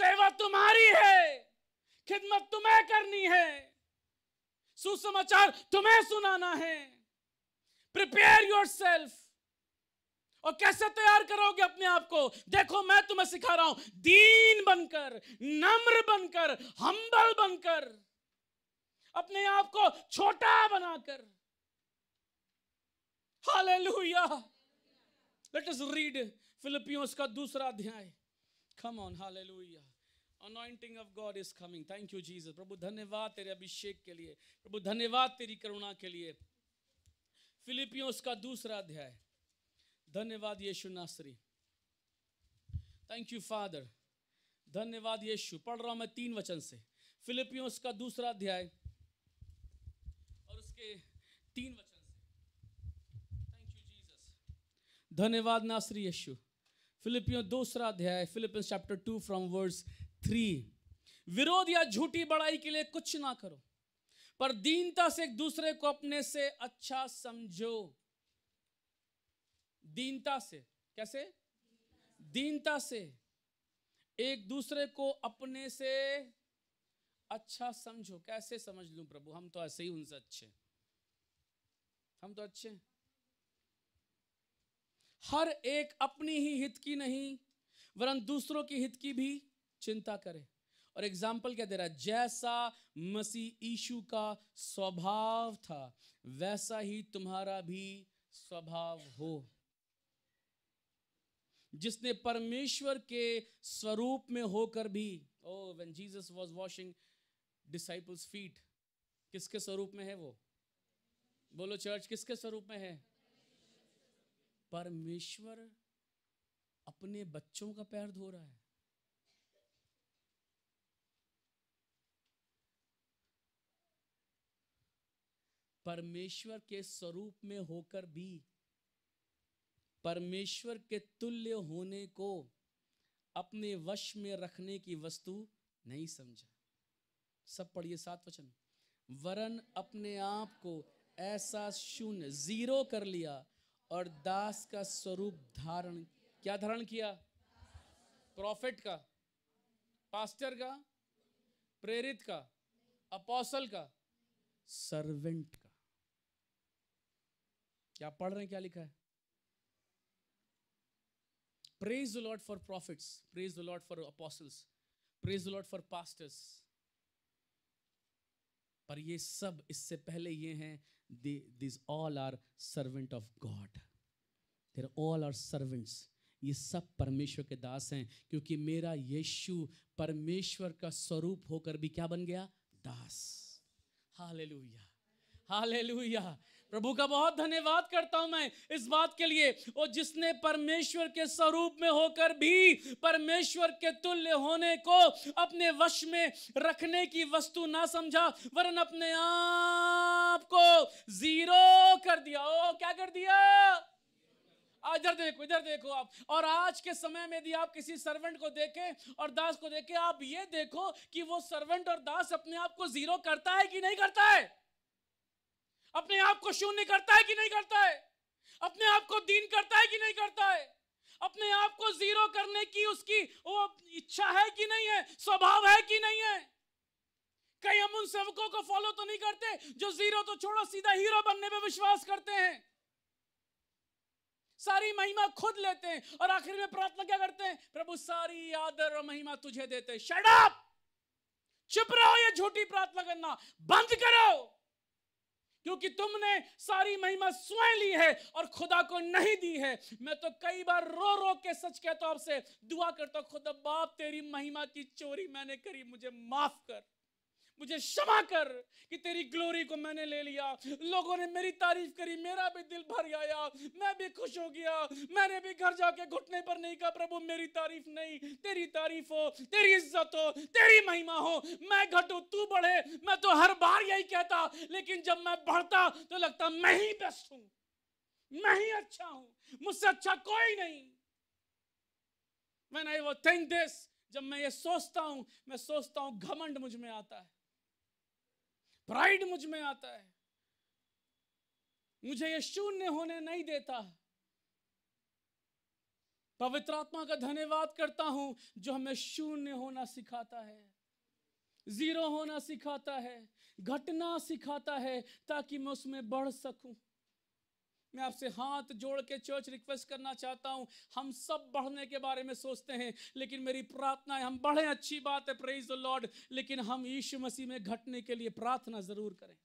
सेवा तुम्हारी है खिदमत तुम्हें करनी है सुसमाचार तुम्हें सुनाना है प्रिपेयर योर सेल्फ और कैसे तैयार करोगे अपने आप को देखो मैं तुम्हें सिखा रहा हूं दीन बनकर नम्र बनकर हम्बल बनकर अपने आप को छोटा बनाकर हालेलुया लेट अस रीड फिलिपियों का दूसरा अध्याय come on hallelujah anointing of God is coming thank you Jesus प्रभु धन्यवाद तेरे अभिषेक के लिए प्रभु धन्यवाद तेरी करुणा के लिए फिलिपियों का दूसरा अध्याय धन्यवाद यीशु नासरी थैंक यू फादर धन्यवाद यीशु पढ़ रहा हूं मैं तीन वचन से फिलिपियों का दूसरा अध्याय और उसके तीन वचन से थैंक यू जीसस धन्यवाद नासरी यीशु फिलिपियों दूसरा अध्याय Philippians chapter two from words three विरोध या झूठी बड़ाई के लिए कुछ ना करो पर दीनता से एक दूसरे को अपने से अच्छा समझो दीनता से कैसे दीनता से एक दूसरे को अपने से अच्छा समझो कैसे समझ लूं प्रभु हम तो ऐसे ही उनसे अच्छे हम तो अच्छे हर एक अपनी ही हित की नहीं वरन दूसरों की हित की भी चिंता करें और एग्जाम्पल क्या दे रहा है जैसा मसीह ईशु का स्वभाव था वैसा ही तुम्हारा भी स्वभाव हो जिसने परमेश्वर के स्वरूप में होकर भी oh when Jesus was washing disciples feet किसके स्वरूप में है वो बोलो चर्च किसके स्वरूप में है परमेश्वर अपने बच्चों का पैर धो रहा है परमेश्वर के स्वरूप में होकर भी परमेश्वर के तुल्य होने को अपने वश में रखने की वस्तु नहीं समझा सब पढ़िए सात वचन वरन अपने आप को ऐसा शून्य जीरो कर लिया और दास का स्वरूप धारण क्या धारण किया प्रॉफिट का पास्टर का प्रेरित का अपोसल का सर्वेंट क्या पढ़ रहे हैं क्या लिखा है praise the Lord for prophets praise the Lord for apostles praise the Lord for pastors पर ये सब इससे पहले ये हैं this all are servant of God there all are servants ये सब परमेश्वर के दास हैं क्योंकि मेरा यीशु परमेश्वर का स्वरूप होकर भी क्या बन गया दास हालेलुया हालेलुया प्रभु का बहुत धन्यवाद करता हूं मैं इस बात के लिए वो जिसने परमेश्वर के स्वरूप में होकर भी परमेश्वर के तुल्य होने को अपने वश में रखने की वस्तु ना समझा वरन अपने आप को जीरो कर दिया ओ क्या कर दिया इधर देखो इधर देखो आप और आज के समय में यदि आप किसी सर्वेंट को देखें और दास को देखें आप ये देखो कि वो सर्वेंट और दास अपने आप को जीरो करता है कि नहीं करता है अपने आप को शून्य करता है कि नहीं करता है अपने आप को दीन करता है कि नहीं करता है अपने आप को जीरो करने की उसकी वो इच्छा है कि नहीं है स्वभाव है कि नहीं है कई हम उन सेवकों को फॉलो तो नहीं करते जो जीरो तो छोड़ो सीधा हीरो बनने में विश्वास करते हैं सारी महिमा खुद लेते हैं और आखिर में प्रार्थना क्या करते हैं प्रभु सारी आदर और महिमा तुझे देते हैं अप चुप रहो ये झूठी प्रार्थना करना बंद करो क्योंकि तुमने सारी महिमा स्वयं ली है और खुदा को नहीं दी है मैं तो कई बार रो रो के सच कहता हूं आपसे दुआ करता हूं खुदा बाप तेरी महिमा की चोरी मैंने करी मुझे माफ कर मुझे क्षमा कर कि तेरी ग्लोरी को मैंने ले लिया लोगों ने मेरी तारीफ करी मेरा भी दिल भर आया मैं भी खुश हो गया मैंने भी घर जाके घुटने पर नहीं कहा प्रभु मेरी तारीफ नहीं तेरी तारीफ हो तेरी इज्जत हो तेरी महिमा हो मैं घटू तू बढ़े मैं तो हर बार यही कहता लेकिन जब मैं बढ़ता तो लगता मैं ही बेस्ट हूं मैं ही अच्छा हूं मुझसे अच्छा कोई नहीं मैन वो थिंक दिस जब मैं ये सोचता हूं मैं सोचता हूं घमंड मुझ में आता है प्राइड मुझ में आता है मुझे यह शून्य होने नहीं देता पवित्र आत्मा का धन्यवाद करता हूं जो हमें शून्य होना सिखाता है जीरो होना सिखाता है घटना सिखाता है ताकि मैं उसमें बढ़ सकूं मैं आपसे हाथ जोड़ के चर्च रिक्वेस्ट करना चाहता हूं हम सब बढ़ने के बारे में सोचते हैं लेकिन मेरी प्रार्थना है हम बढ़े अच्छी बात है प्रेज द लॉर्ड लेकिन हम यीशु मसीह में घटने के लिए प्रार्थना ज़रूर करें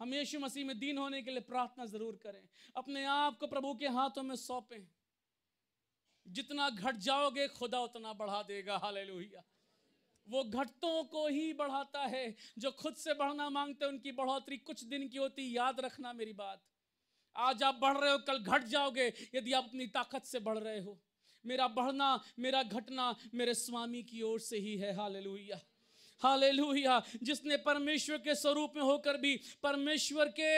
हम यीशु मसीह में दीन होने के लिए प्रार्थना ज़रूर करें अपने आप को प्रभु के हाथों में सौंपें जितना घट जाओगे खुदा उतना बढ़ा देगा हाल लोहिया वो घटतों को ही बढ़ाता है जो खुद से बढ़ना मांगते हैं उनकी बढ़ोतरी कुछ दिन की होती याद रखना मेरी बात आज आप बढ़ रहे हो कल घट जाओगे यदि आप अपनी ताकत से बढ़ रहे हो मेरा बढ़ना मेरा घटना मेरे स्वामी की ओर से ही है हाल हालेलुया जिसने परमेश्वर के स्वरूप में होकर भी परमेश्वर के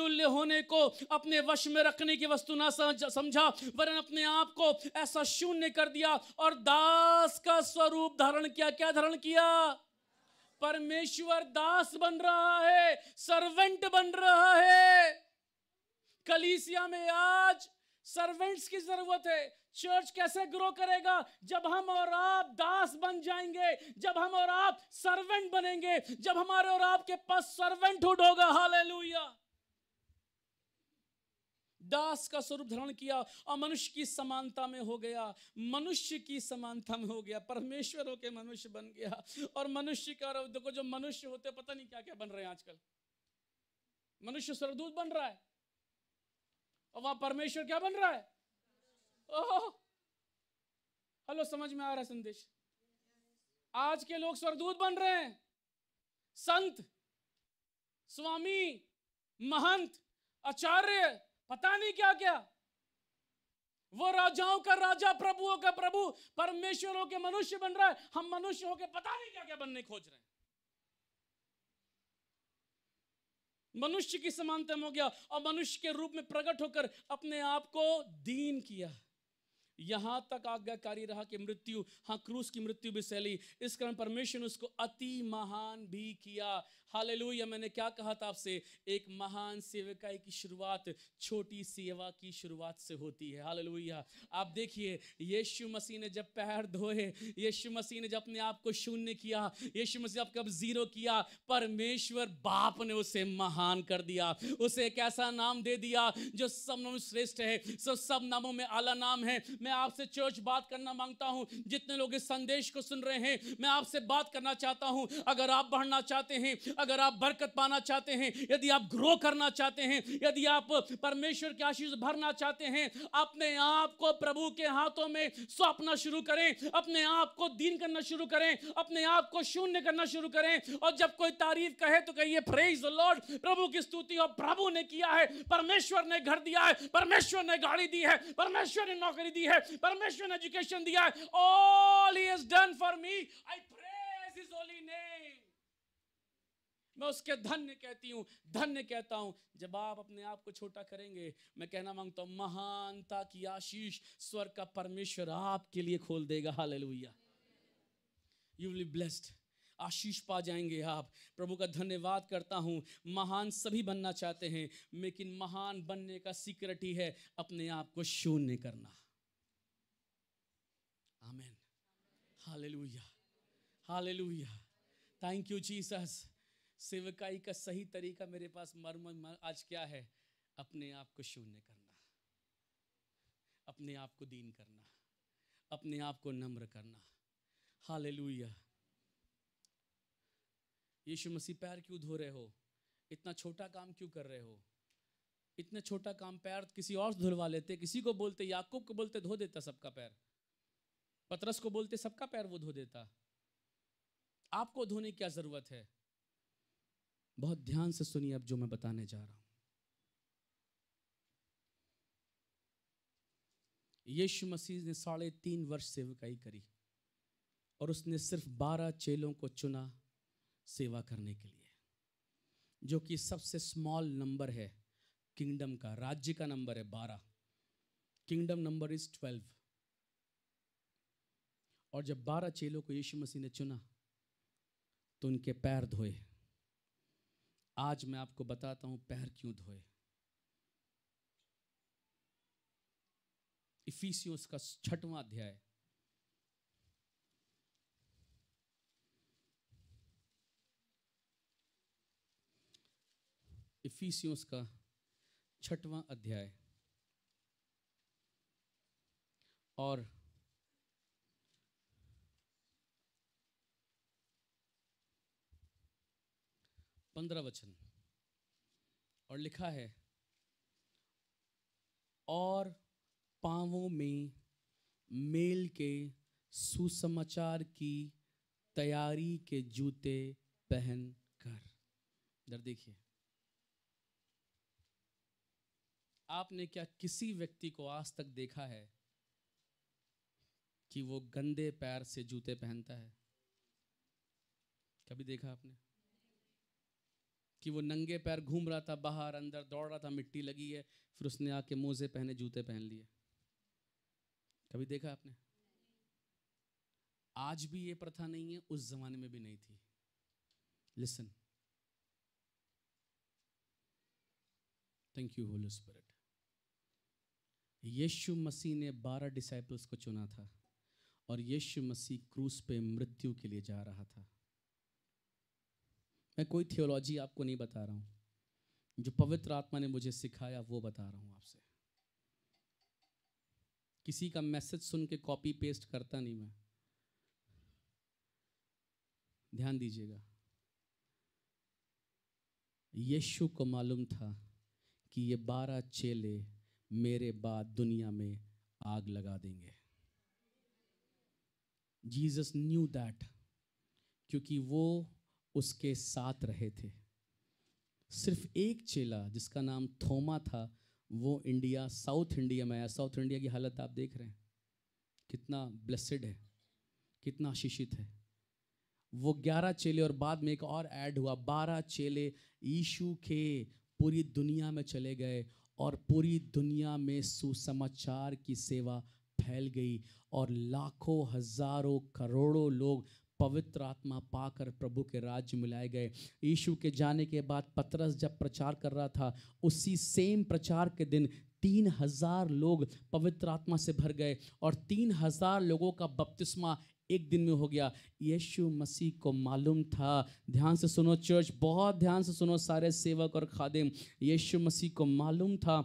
तुल्य होने को अपने वश में रखने की वस्तु ना समझा वरन अपने आप को ऐसा शून्य कर दिया और दास का स्वरूप धारण किया क्या धारण किया परमेश्वर दास बन रहा है सर्वेंट बन रहा है कलीसिया में आज सर्वेंट्स की जरूरत है चर्च कैसे ग्रो करेगा जब हम और आप दास बन जाएंगे जब हम और आप सर्वेंट बनेंगे जब हमारे और आपके पास हुड होगा हालेलुया दास का स्वरूप धारण किया और मनुष्य की समानता में हो गया मनुष्य की समानता में हो गया परमेश्वरों के मनुष्य बन गया और मनुष्य का देखो जो मनुष्य होते पता नहीं क्या क्या बन रहे हैं आजकल मनुष्य स्वरदूत बन रहा है और वहां परमेश्वर क्या बन रहा है ओह हेलो समझ में आ रहा है संदेश आज के लोग स्वर्गदूत बन रहे हैं संत स्वामी महंत आचार्य पता नहीं क्या क्या वो राजाओं का राजा प्रभुओं का प्रभु परमेश्वरों के मनुष्य बन रहा है हम मनुष्य होकर पता नहीं क्या क्या बनने खोज रहे हैं मनुष्य की समानता में हो गया और मनुष्य के रूप में प्रकट होकर अपने आप को दीन किया यहाँ तक आज्ञाकारी रहा कि मृत्यु हाँ क्रूस की मृत्यु भी सहली इस कारण परमेश्वर ने उसको अति महान भी किया हालेलुया मैंने क्या कहा था आपसे एक महान सेविकाई की शुरुआत छोटी सेवा की शुरुआत से होती है हालेलुया आप देखिए यीशु मसीह ने जब पैर धोए यीशु मसीह ने जब अपने आप को शून्य किया यीशु मसीह आप कब जीरो किया परमेश्वर बाप ने उसे महान कर दिया उसे एक ऐसा नाम दे दिया जो सब नाम श्रेष्ठ है सब सब नामों में आला नाम है मैं मैं आपसे चर्च बात करना मांगता हूं जितने लोग इस संदेश को सुन रहे हैं मैं आपसे बात करना चाहता हूं अगर आप बढ़ना चाहते हैं अगर आप बरकत पाना चाहते हैं यदि आप ग्रो करना चाहते हैं यदि आप परमेश्वर के आशीष भरना चाहते हैं अपने आप को प्रभु के हाथों में सौंपना शुरू करें अपने आप को दीन करना शुरू करें अपने आप को शून्य करना शुरू करें और जब कोई तारीफ कहे तो कहिए प्रेज लॉर्ड प्रभु की स्तुति और प्रभु ने किया है परमेश्वर ने घर दिया है परमेश्वर ने गाड़ी दी है परमेश्वर ने नौकरी दी है परमेश्वर ने एजुकेशन दिया है all he has done for me I praise his holy name मैं उसके धन्य कहती हूँ धन्य कहता हूँ जब आप अपने आप को छोटा करेंगे मैं कहना मांगता हूँ महानता की आशीष स्वर का परमेश्वर आपके लिए खोल देगा हाल यू विल ब्लेस्ड आशीष पा जाएंगे आप प्रभु का धन्यवाद करता हूँ महान सभी बनना चाहते हैं लेकिन महान बनने का सीक्रेट ही है अपने आप को शून्य करना hallelujah hallelujah thank you Jesus सेवकाई का सही तरीका मेरे पास मर्म आज क्या है अपने आप को शून्य करना अपने आप को दीन करना अपने आप को नम्र करना हालेलुया यीशु मसीह पैर क्यों धो रहे हो इतना छोटा काम क्यों कर रहे हो इतना छोटा काम पैर किसी और धुलवा लेते किसी को बोलते याकूब को बोलते धो देता सबका पैर पतरस को बोलते सबका पैर वो धो देता आपको धोने की क्या जरूरत है बहुत ध्यान से सुनिए अब जो मैं बताने जा रहा हूं यीशु मसीह ने साढ़े तीन वर्ष सेवकाई करी और उसने सिर्फ बारह चेलों को चुना सेवा करने के लिए जो कि सबसे स्मॉल नंबर है किंगडम का राज्य का नंबर है बारह किंगडम नंबर इज ट्वेल्व और जब बारह चेलों को यीशु मसीह ने चुना तो उनके पैर धोए आज मैं आपको बताता हूं पैर क्यों धोए इफिसियोस का छठवां अध्याय इफिसियोस का छठवां अध्याय और पंद्रह वचन और लिखा है और पांवों में मेल के सुसमाचार की तैयारी के जूते पहन कर इधर देखिए आपने क्या किसी व्यक्ति को आज तक देखा है कि वो गंदे पैर से जूते पहनता है कभी देखा आपने कि वो नंगे पैर घूम रहा था बाहर अंदर दौड़ रहा था मिट्टी लगी है फिर उसने आके मोजे पहने जूते पहन लिए कभी देखा आपने आज भी ये प्रथा नहीं है उस जमाने में भी नहीं थी listen thank you Holy Spirit Yeshu Masih ने बारह डिसाइपल्स को चुना था और यीशु मसीह क्रूस पे मृत्यु के लिए जा रहा था मैं कोई थियोलॉजी आपको नहीं बता रहा हूं जो पवित्र आत्मा ने मुझे सिखाया वो बता रहा हूं आपसे किसी का मैसेज सुन के कॉपी पेस्ट करता नहीं मैं ध्यान दीजिएगा यीशु को मालूम था कि ये बारह चेले मेरे बाद दुनिया में आग लगा देंगे जीसस न्यू दैट क्योंकि वो उसके साथ रहे थे सिर्फ एक चेला जिसका नाम थोमा था वो इंडिया साउथ इंडिया में आया साउथ इंडिया की हालत आप देख रहे हैं कितना ब्लेसड है कितना आशीषित है वो ग्यारह चेले और बाद में एक और ऐड हुआ बारह चेले यीशु के पूरी दुनिया में चले गए और पूरी दुनिया में सुसमाचार की सेवा फैल गई और लाखों हजारों करोड़ों लोग पवित्र आत्मा पाकर प्रभु के राज्य में लाए गए यीशु के जाने के बाद पतरस जब प्रचार कर रहा था उसी सेम प्रचार के दिन तीन हजार लोग पवित्र आत्मा से भर गए और तीन हजार लोगों का बपतिस्मा एक दिन में हो गया यीशु मसीह को मालूम था ध्यान से सुनो चर्च बहुत ध्यान से सुनो सारे सेवक और खादिम यीशु मसीह को मालूम था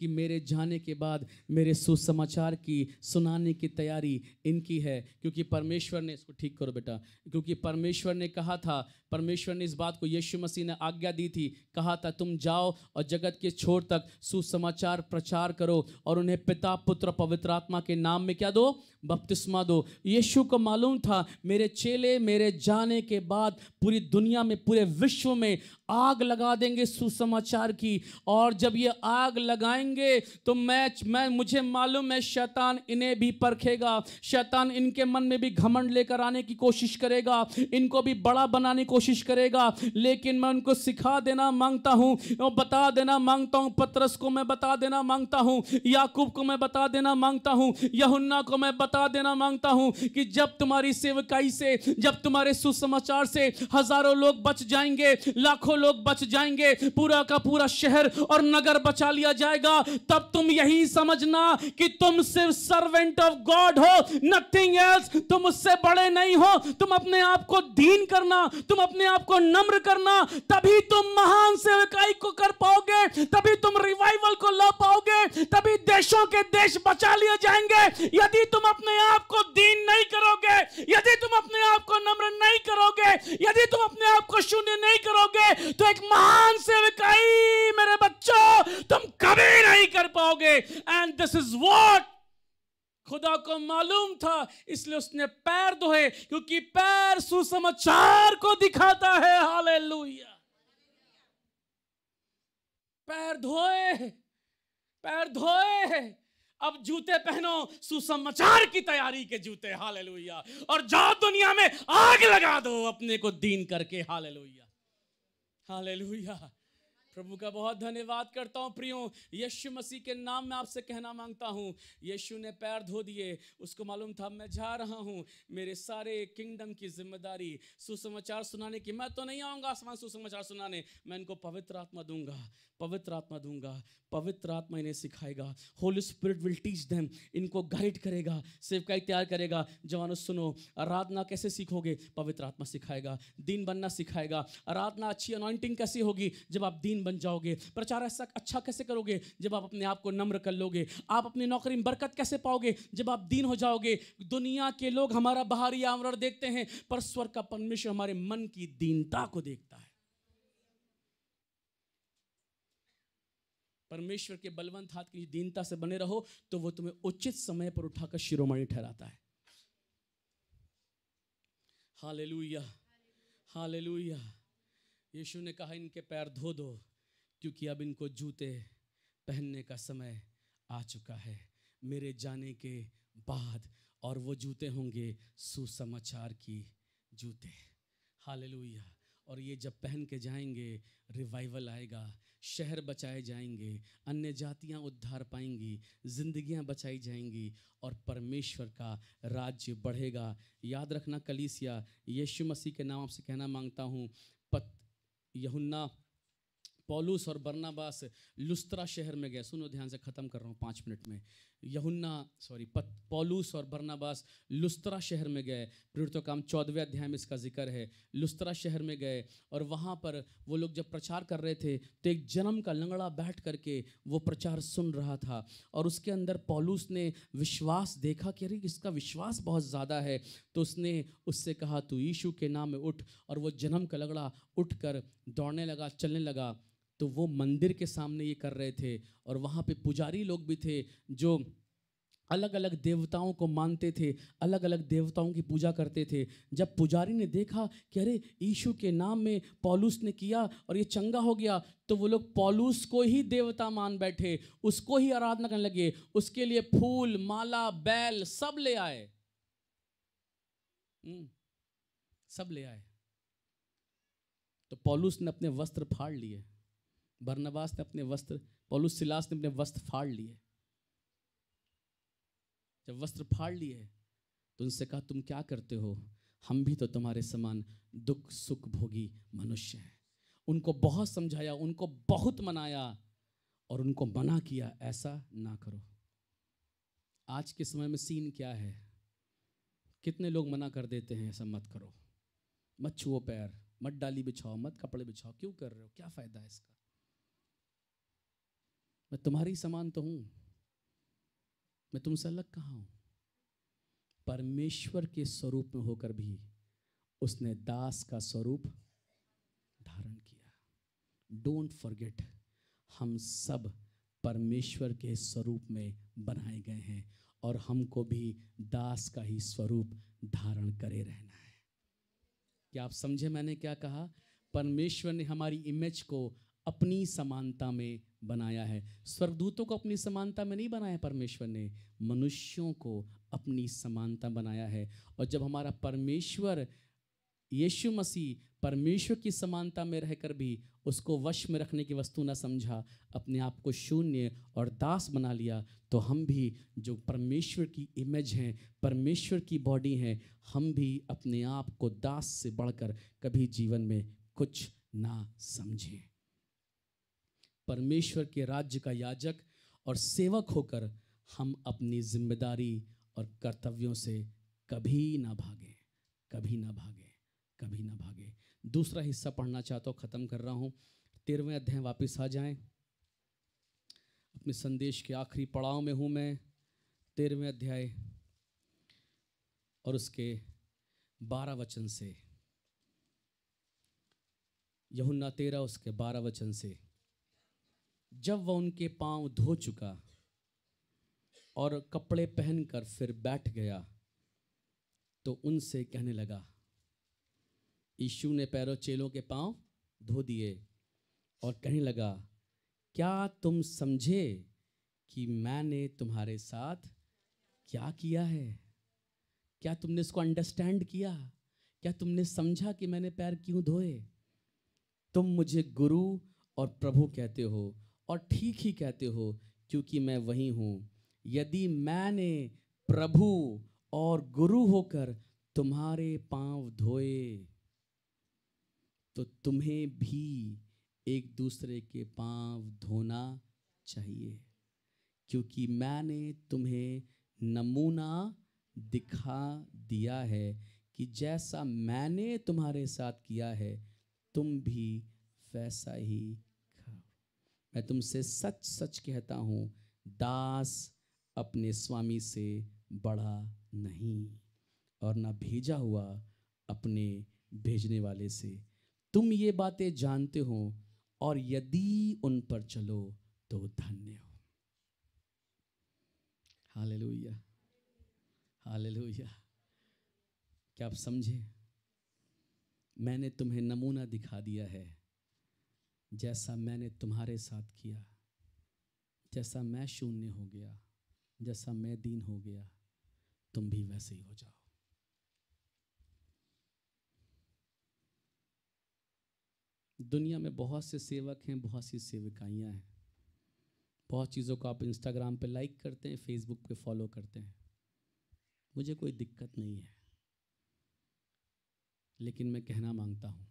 कि मेरे जाने के बाद मेरे सुसमाचार की सुनाने की तैयारी इनकी है क्योंकि परमेश्वर ने इसको ठीक करो बेटा क्योंकि परमेश्वर ने कहा था परमेश्वर ने इस बात को यीशु मसीह ने आज्ञा दी थी कहा था तुम जाओ और जगत के छोर तक सुसमाचार प्रचार करो और उन्हें पिता पुत्र पवित्र आत्मा के नाम में क्या दो बपतिस्मा दो यीशु को मालूम था मेरे चेले मेरे जाने के बाद पूरी दुनिया में पूरे विश्व में आग लगा देंगे सुसमाचार की और जब ये आग लगाएंगे तो मैं मैं मुझे मालूम है शैतान इन्हें भी परखेगा शैतान इनके मन में भी घमंड लेकर आने की कोशिश करेगा इनको भी बड़ा बनाने की कोशिश करेगा लेकिन मैं उनको सिखा देना मांगता हूँ बता देना मांगता हूँ पत्रस को मैं बता देना मांगता हूँ याकूब को मैं बता देना मांगता हूँ यहुन्ना को मैं बता देना मांगता हूँ कि जब तुम्हारी सेवकाई से जब तुम्हारे सुसमाचार से हजारों लोग बच जाएंगे लाखों लोग बच जाएंगे पूरा का पूरा शहर और नगर बचा लिया जाएगा तब तुम यही समझना कि तुम सिर्फ सर्वेंट ऑफ गॉड हो नथिंग एल्स तुम उससे बड़े नहीं हो तुम अपने आप को दीन करना तुम अपने आप को नम्र करना तभी तुम महान सेवकाई को कर पाओगे तभी तुम रिवाइवल को ला पाओगे तभी देशों के देश बचा लिए जाएंगे यदि तुम अपने आप को दीन नहीं करोगे यदि तुम अपने आप को नम्र नहीं करोगे यदि तुम अपने आप को शून्य नहीं करोगे तो एक महान सेवकाई मेरे बच्चों तुम कभी नहीं कर पाओगे एंड दिस इज वॉट खुदा को मालूम था इसलिए उसने पैर धोए क्योंकि पैर सुसमाचार को दिखाता है हाले पैर धोए पैर धोए अब जूते पहनो सुसमाचार की तैयारी के जूते हाल और जाओ दुनिया में आग लगा दो अपने को दीन करके हाल हालेलुया प्रभु का बहुत धन्यवाद करता हूँ प्रियो यीशु मसीह के नाम में आपसे कहना मांगता हूँ यीशु ने पैर धो दिए उसको मालूम था मैं जा रहा हूँ मेरे सारे किंगडम की जिम्मेदारी सुसमाचार सुनाने की मैं तो नहीं आऊँगा आसमान सुसमाचार सुनाने मैं इनको पवित्र आत्मा दूंगा पवित्र आत्मा दूंगा पवित्र आत्मा इन्हें सिखाएगा Holy Spirit will teach them इनको गाइड करेगा सेवकाई तैयार करेगा जवानों सुनो आराधना कैसे सीखोगे पवित्र आत्मा सिखाएगा दीन बनना सिखाएगा आराधना अच्छी अनॉइंटिंग कैसी होगी जब आप दीन बन जाओगे प्रचार ऐसा अच्छा कैसे करोगे जब आप अपने आप को नम्र कर लोगे आप अपनी नौकरी में बरकत कैसे पाओगे जब आप दीन हो जाओगे दुनिया के लोग हमारा बाहरी आवरण देखते हैं पर स्वर का परमेश्वर हमारे मन की दीनता को देखता है परमेश्वर के बलवंत हाथ की दीनता से बने रहो तो वो तुम्हें उचित समय पर उठाकर शिरोमणि ठहराता है हालेलुया हालेलुया यीशु ने कहा इनके पैर धो दो क्योंकि अब इनको जूते पहनने का समय आ चुका है मेरे जाने के बाद और वो जूते होंगे सुसमाचार की जूते हालेलुया और ये जब पहन के जाएंगे रिवाइवल आएगा शहर बचाए जाएंगे अन्य जातियां उद्धार पाएंगी जिंदगियां बचाई जाएंगी और परमेश्वर का राज्य बढ़ेगा याद रखना कलीसिया यीशु मसीह के नाम आपसे कहना मांगता हूँ पत यहुन्ना पोलूस और बर्नाबास लुस्त्रा शहर में गए सुनो ध्यान से ख़त्म कर रहा हूँ पाँच मिनट में यहुन्ना सॉरी पौलूस और बरनाबास लुस्तरा शहर में गए प्रेरित काम चौदहवें अध्याय में इसका जिक्र है लुस्तरा शहर में गए और वहाँ पर वो लोग जब प्रचार कर रहे थे तो एक जन्म का लंगड़ा बैठ करके वो प्रचार सुन रहा था और उसके अंदर पौलूस ने विश्वास देखा कि अरे इसका विश्वास बहुत ज़्यादा है तो उसने उससे कहा तू यीशु के नाम में उठ और वो जन्म का लंगड़ा उठ कर दौड़ने लगा चलने लगा तो वो मंदिर के सामने ये कर रहे थे और वहाँ पे पुजारी लोग भी थे जो अलग अलग देवताओं को मानते थे अलग अलग देवताओं की पूजा करते थे जब पुजारी ने देखा कि अरे यीशु के नाम में पॉलूस ने किया और ये चंगा हो गया तो वो लोग पॉलूस को ही देवता मान बैठे उसको ही आराधना करने लगे उसके लिए फूल माला बैल सब ले आए हम्म, सब ले आए तो पॉलूस ने अपने वस्त्र फाड़ लिए बरनबास ने अपने वस्त्र पौलुस सिलास ने अपने वस्त्र फाड़ लिए जब वस्त्र फाड़ लिए तो उनसे कहा तुम क्या करते हो हम भी तो तुम्हारे समान दुख सुख भोगी मनुष्य हैं उनको बहुत समझाया उनको बहुत मनाया और उनको मना किया ऐसा ना करो आज के समय में सीन क्या है कितने लोग मना कर देते हैं ऐसा मत करो मत छुओ पैर मत डाली बिछाओ मत कपड़े बिछाओ क्यों कर रहे हो क्या फ़ायदा है इसका मैं तुम्हारी समान तो हूं मैं तुमसे अलग कहा हूं परमेश्वर के स्वरूप में होकर भी उसने दास का स्वरूप धारण किया डोंट फॉरगेट हम सब परमेश्वर के स्वरूप में बनाए गए हैं और हमको भी दास का ही स्वरूप धारण करे रहना है क्या आप समझे मैंने क्या कहा परमेश्वर ने हमारी इमेज को अपनी समानता में बनाया है स्वर्गदूतों को अपनी समानता में नहीं बनाया परमेश्वर ने मनुष्यों को अपनी समानता बनाया है और जब हमारा परमेश्वर यीशु मसीह परमेश्वर की समानता में रहकर भी उसको वश में रखने की वस्तु ना समझा अपने आप को शून्य और दास बना लिया तो हम भी जो परमेश्वर की इमेज हैं परमेश्वर की बॉडी हैं हम भी अपने आप को दास से बढ़कर कभी जीवन में कुछ ना समझें परमेश्वर के राज्य का याजक और सेवक होकर हम अपनी जिम्मेदारी और कर्तव्यों से कभी ना भागें कभी ना भागें कभी ना भागें दूसरा हिस्सा पढ़ना चाहता हूँ ख़त्म कर रहा हूँ तेरहवें अध्याय वापस आ जाएं अपने संदेश के आखिरी पड़ाव में हूँ मैं तेरहवें अध्याय और उसके बारह वचन से यहुन्ना तेरह उसके बारह वचन से जब वह उनके पांव धो चुका और कपड़े पहनकर फिर बैठ गया तो उनसे कहने लगा यीशु ने पैरों चेलों के पांव धो दिए और कहने लगा क्या तुम समझे कि मैंने तुम्हारे साथ क्या किया है क्या तुमने इसको अंडरस्टैंड किया क्या तुमने समझा कि मैंने पैर क्यों धोए तुम मुझे गुरु और प्रभु कहते हो और ठीक ही कहते हो क्योंकि मैं वही हूँ यदि मैंने प्रभु और गुरु होकर तुम्हारे पांव धोए तो तुम्हें भी एक दूसरे के पांव धोना चाहिए क्योंकि मैंने तुम्हें नमूना दिखा दिया है कि जैसा मैंने तुम्हारे साथ किया है तुम भी वैसा ही मैं तुमसे सच सच कहता हूँ दास अपने स्वामी से बड़ा नहीं और ना भेजा हुआ अपने भेजने वाले से तुम ये बातें जानते हो और यदि उन पर चलो तो धन्य हो हालेलुया हालेलुया क्या आप समझे मैंने तुम्हें नमूना दिखा दिया है जैसा मैंने तुम्हारे साथ किया जैसा मैं शून्य हो गया जैसा मैं दीन हो गया तुम भी वैसे ही हो जाओ दुनिया में बहुत से सेवक हैं बहुत सी सेविकाइयाँ हैं बहुत चीज़ों को आप इंस्टाग्राम पे लाइक करते हैं फेसबुक पे फॉलो करते हैं मुझे कोई दिक्कत नहीं है लेकिन मैं कहना मांगता हूँ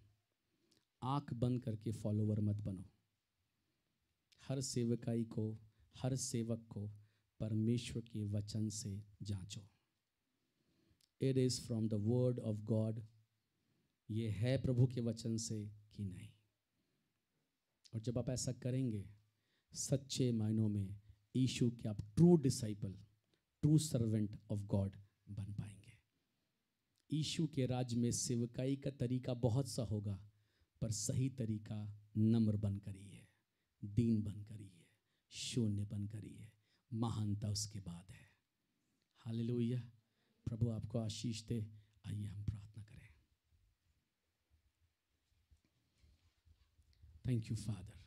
आंख बंद करके फॉलोवर मत बनो हर सेवकाई को हर सेवक को परमेश्वर के वचन से जांचो it is from the word of God ये है प्रभु के वचन से कि नहीं और जब आप ऐसा करेंगे सच्चे मायनों में ईशु के आप true disciple true servant of God बन पाएंगे ईशु के राज्य में सेवकाई का तरीका बहुत सा होगा पर सही तरीका नम्र बन करी है दीन बन करी है शून्य बन करी है महानता उसके बाद है हाल प्रभु आपको आशीष दे आइए हम प्रार्थना करें थैंक यू फादर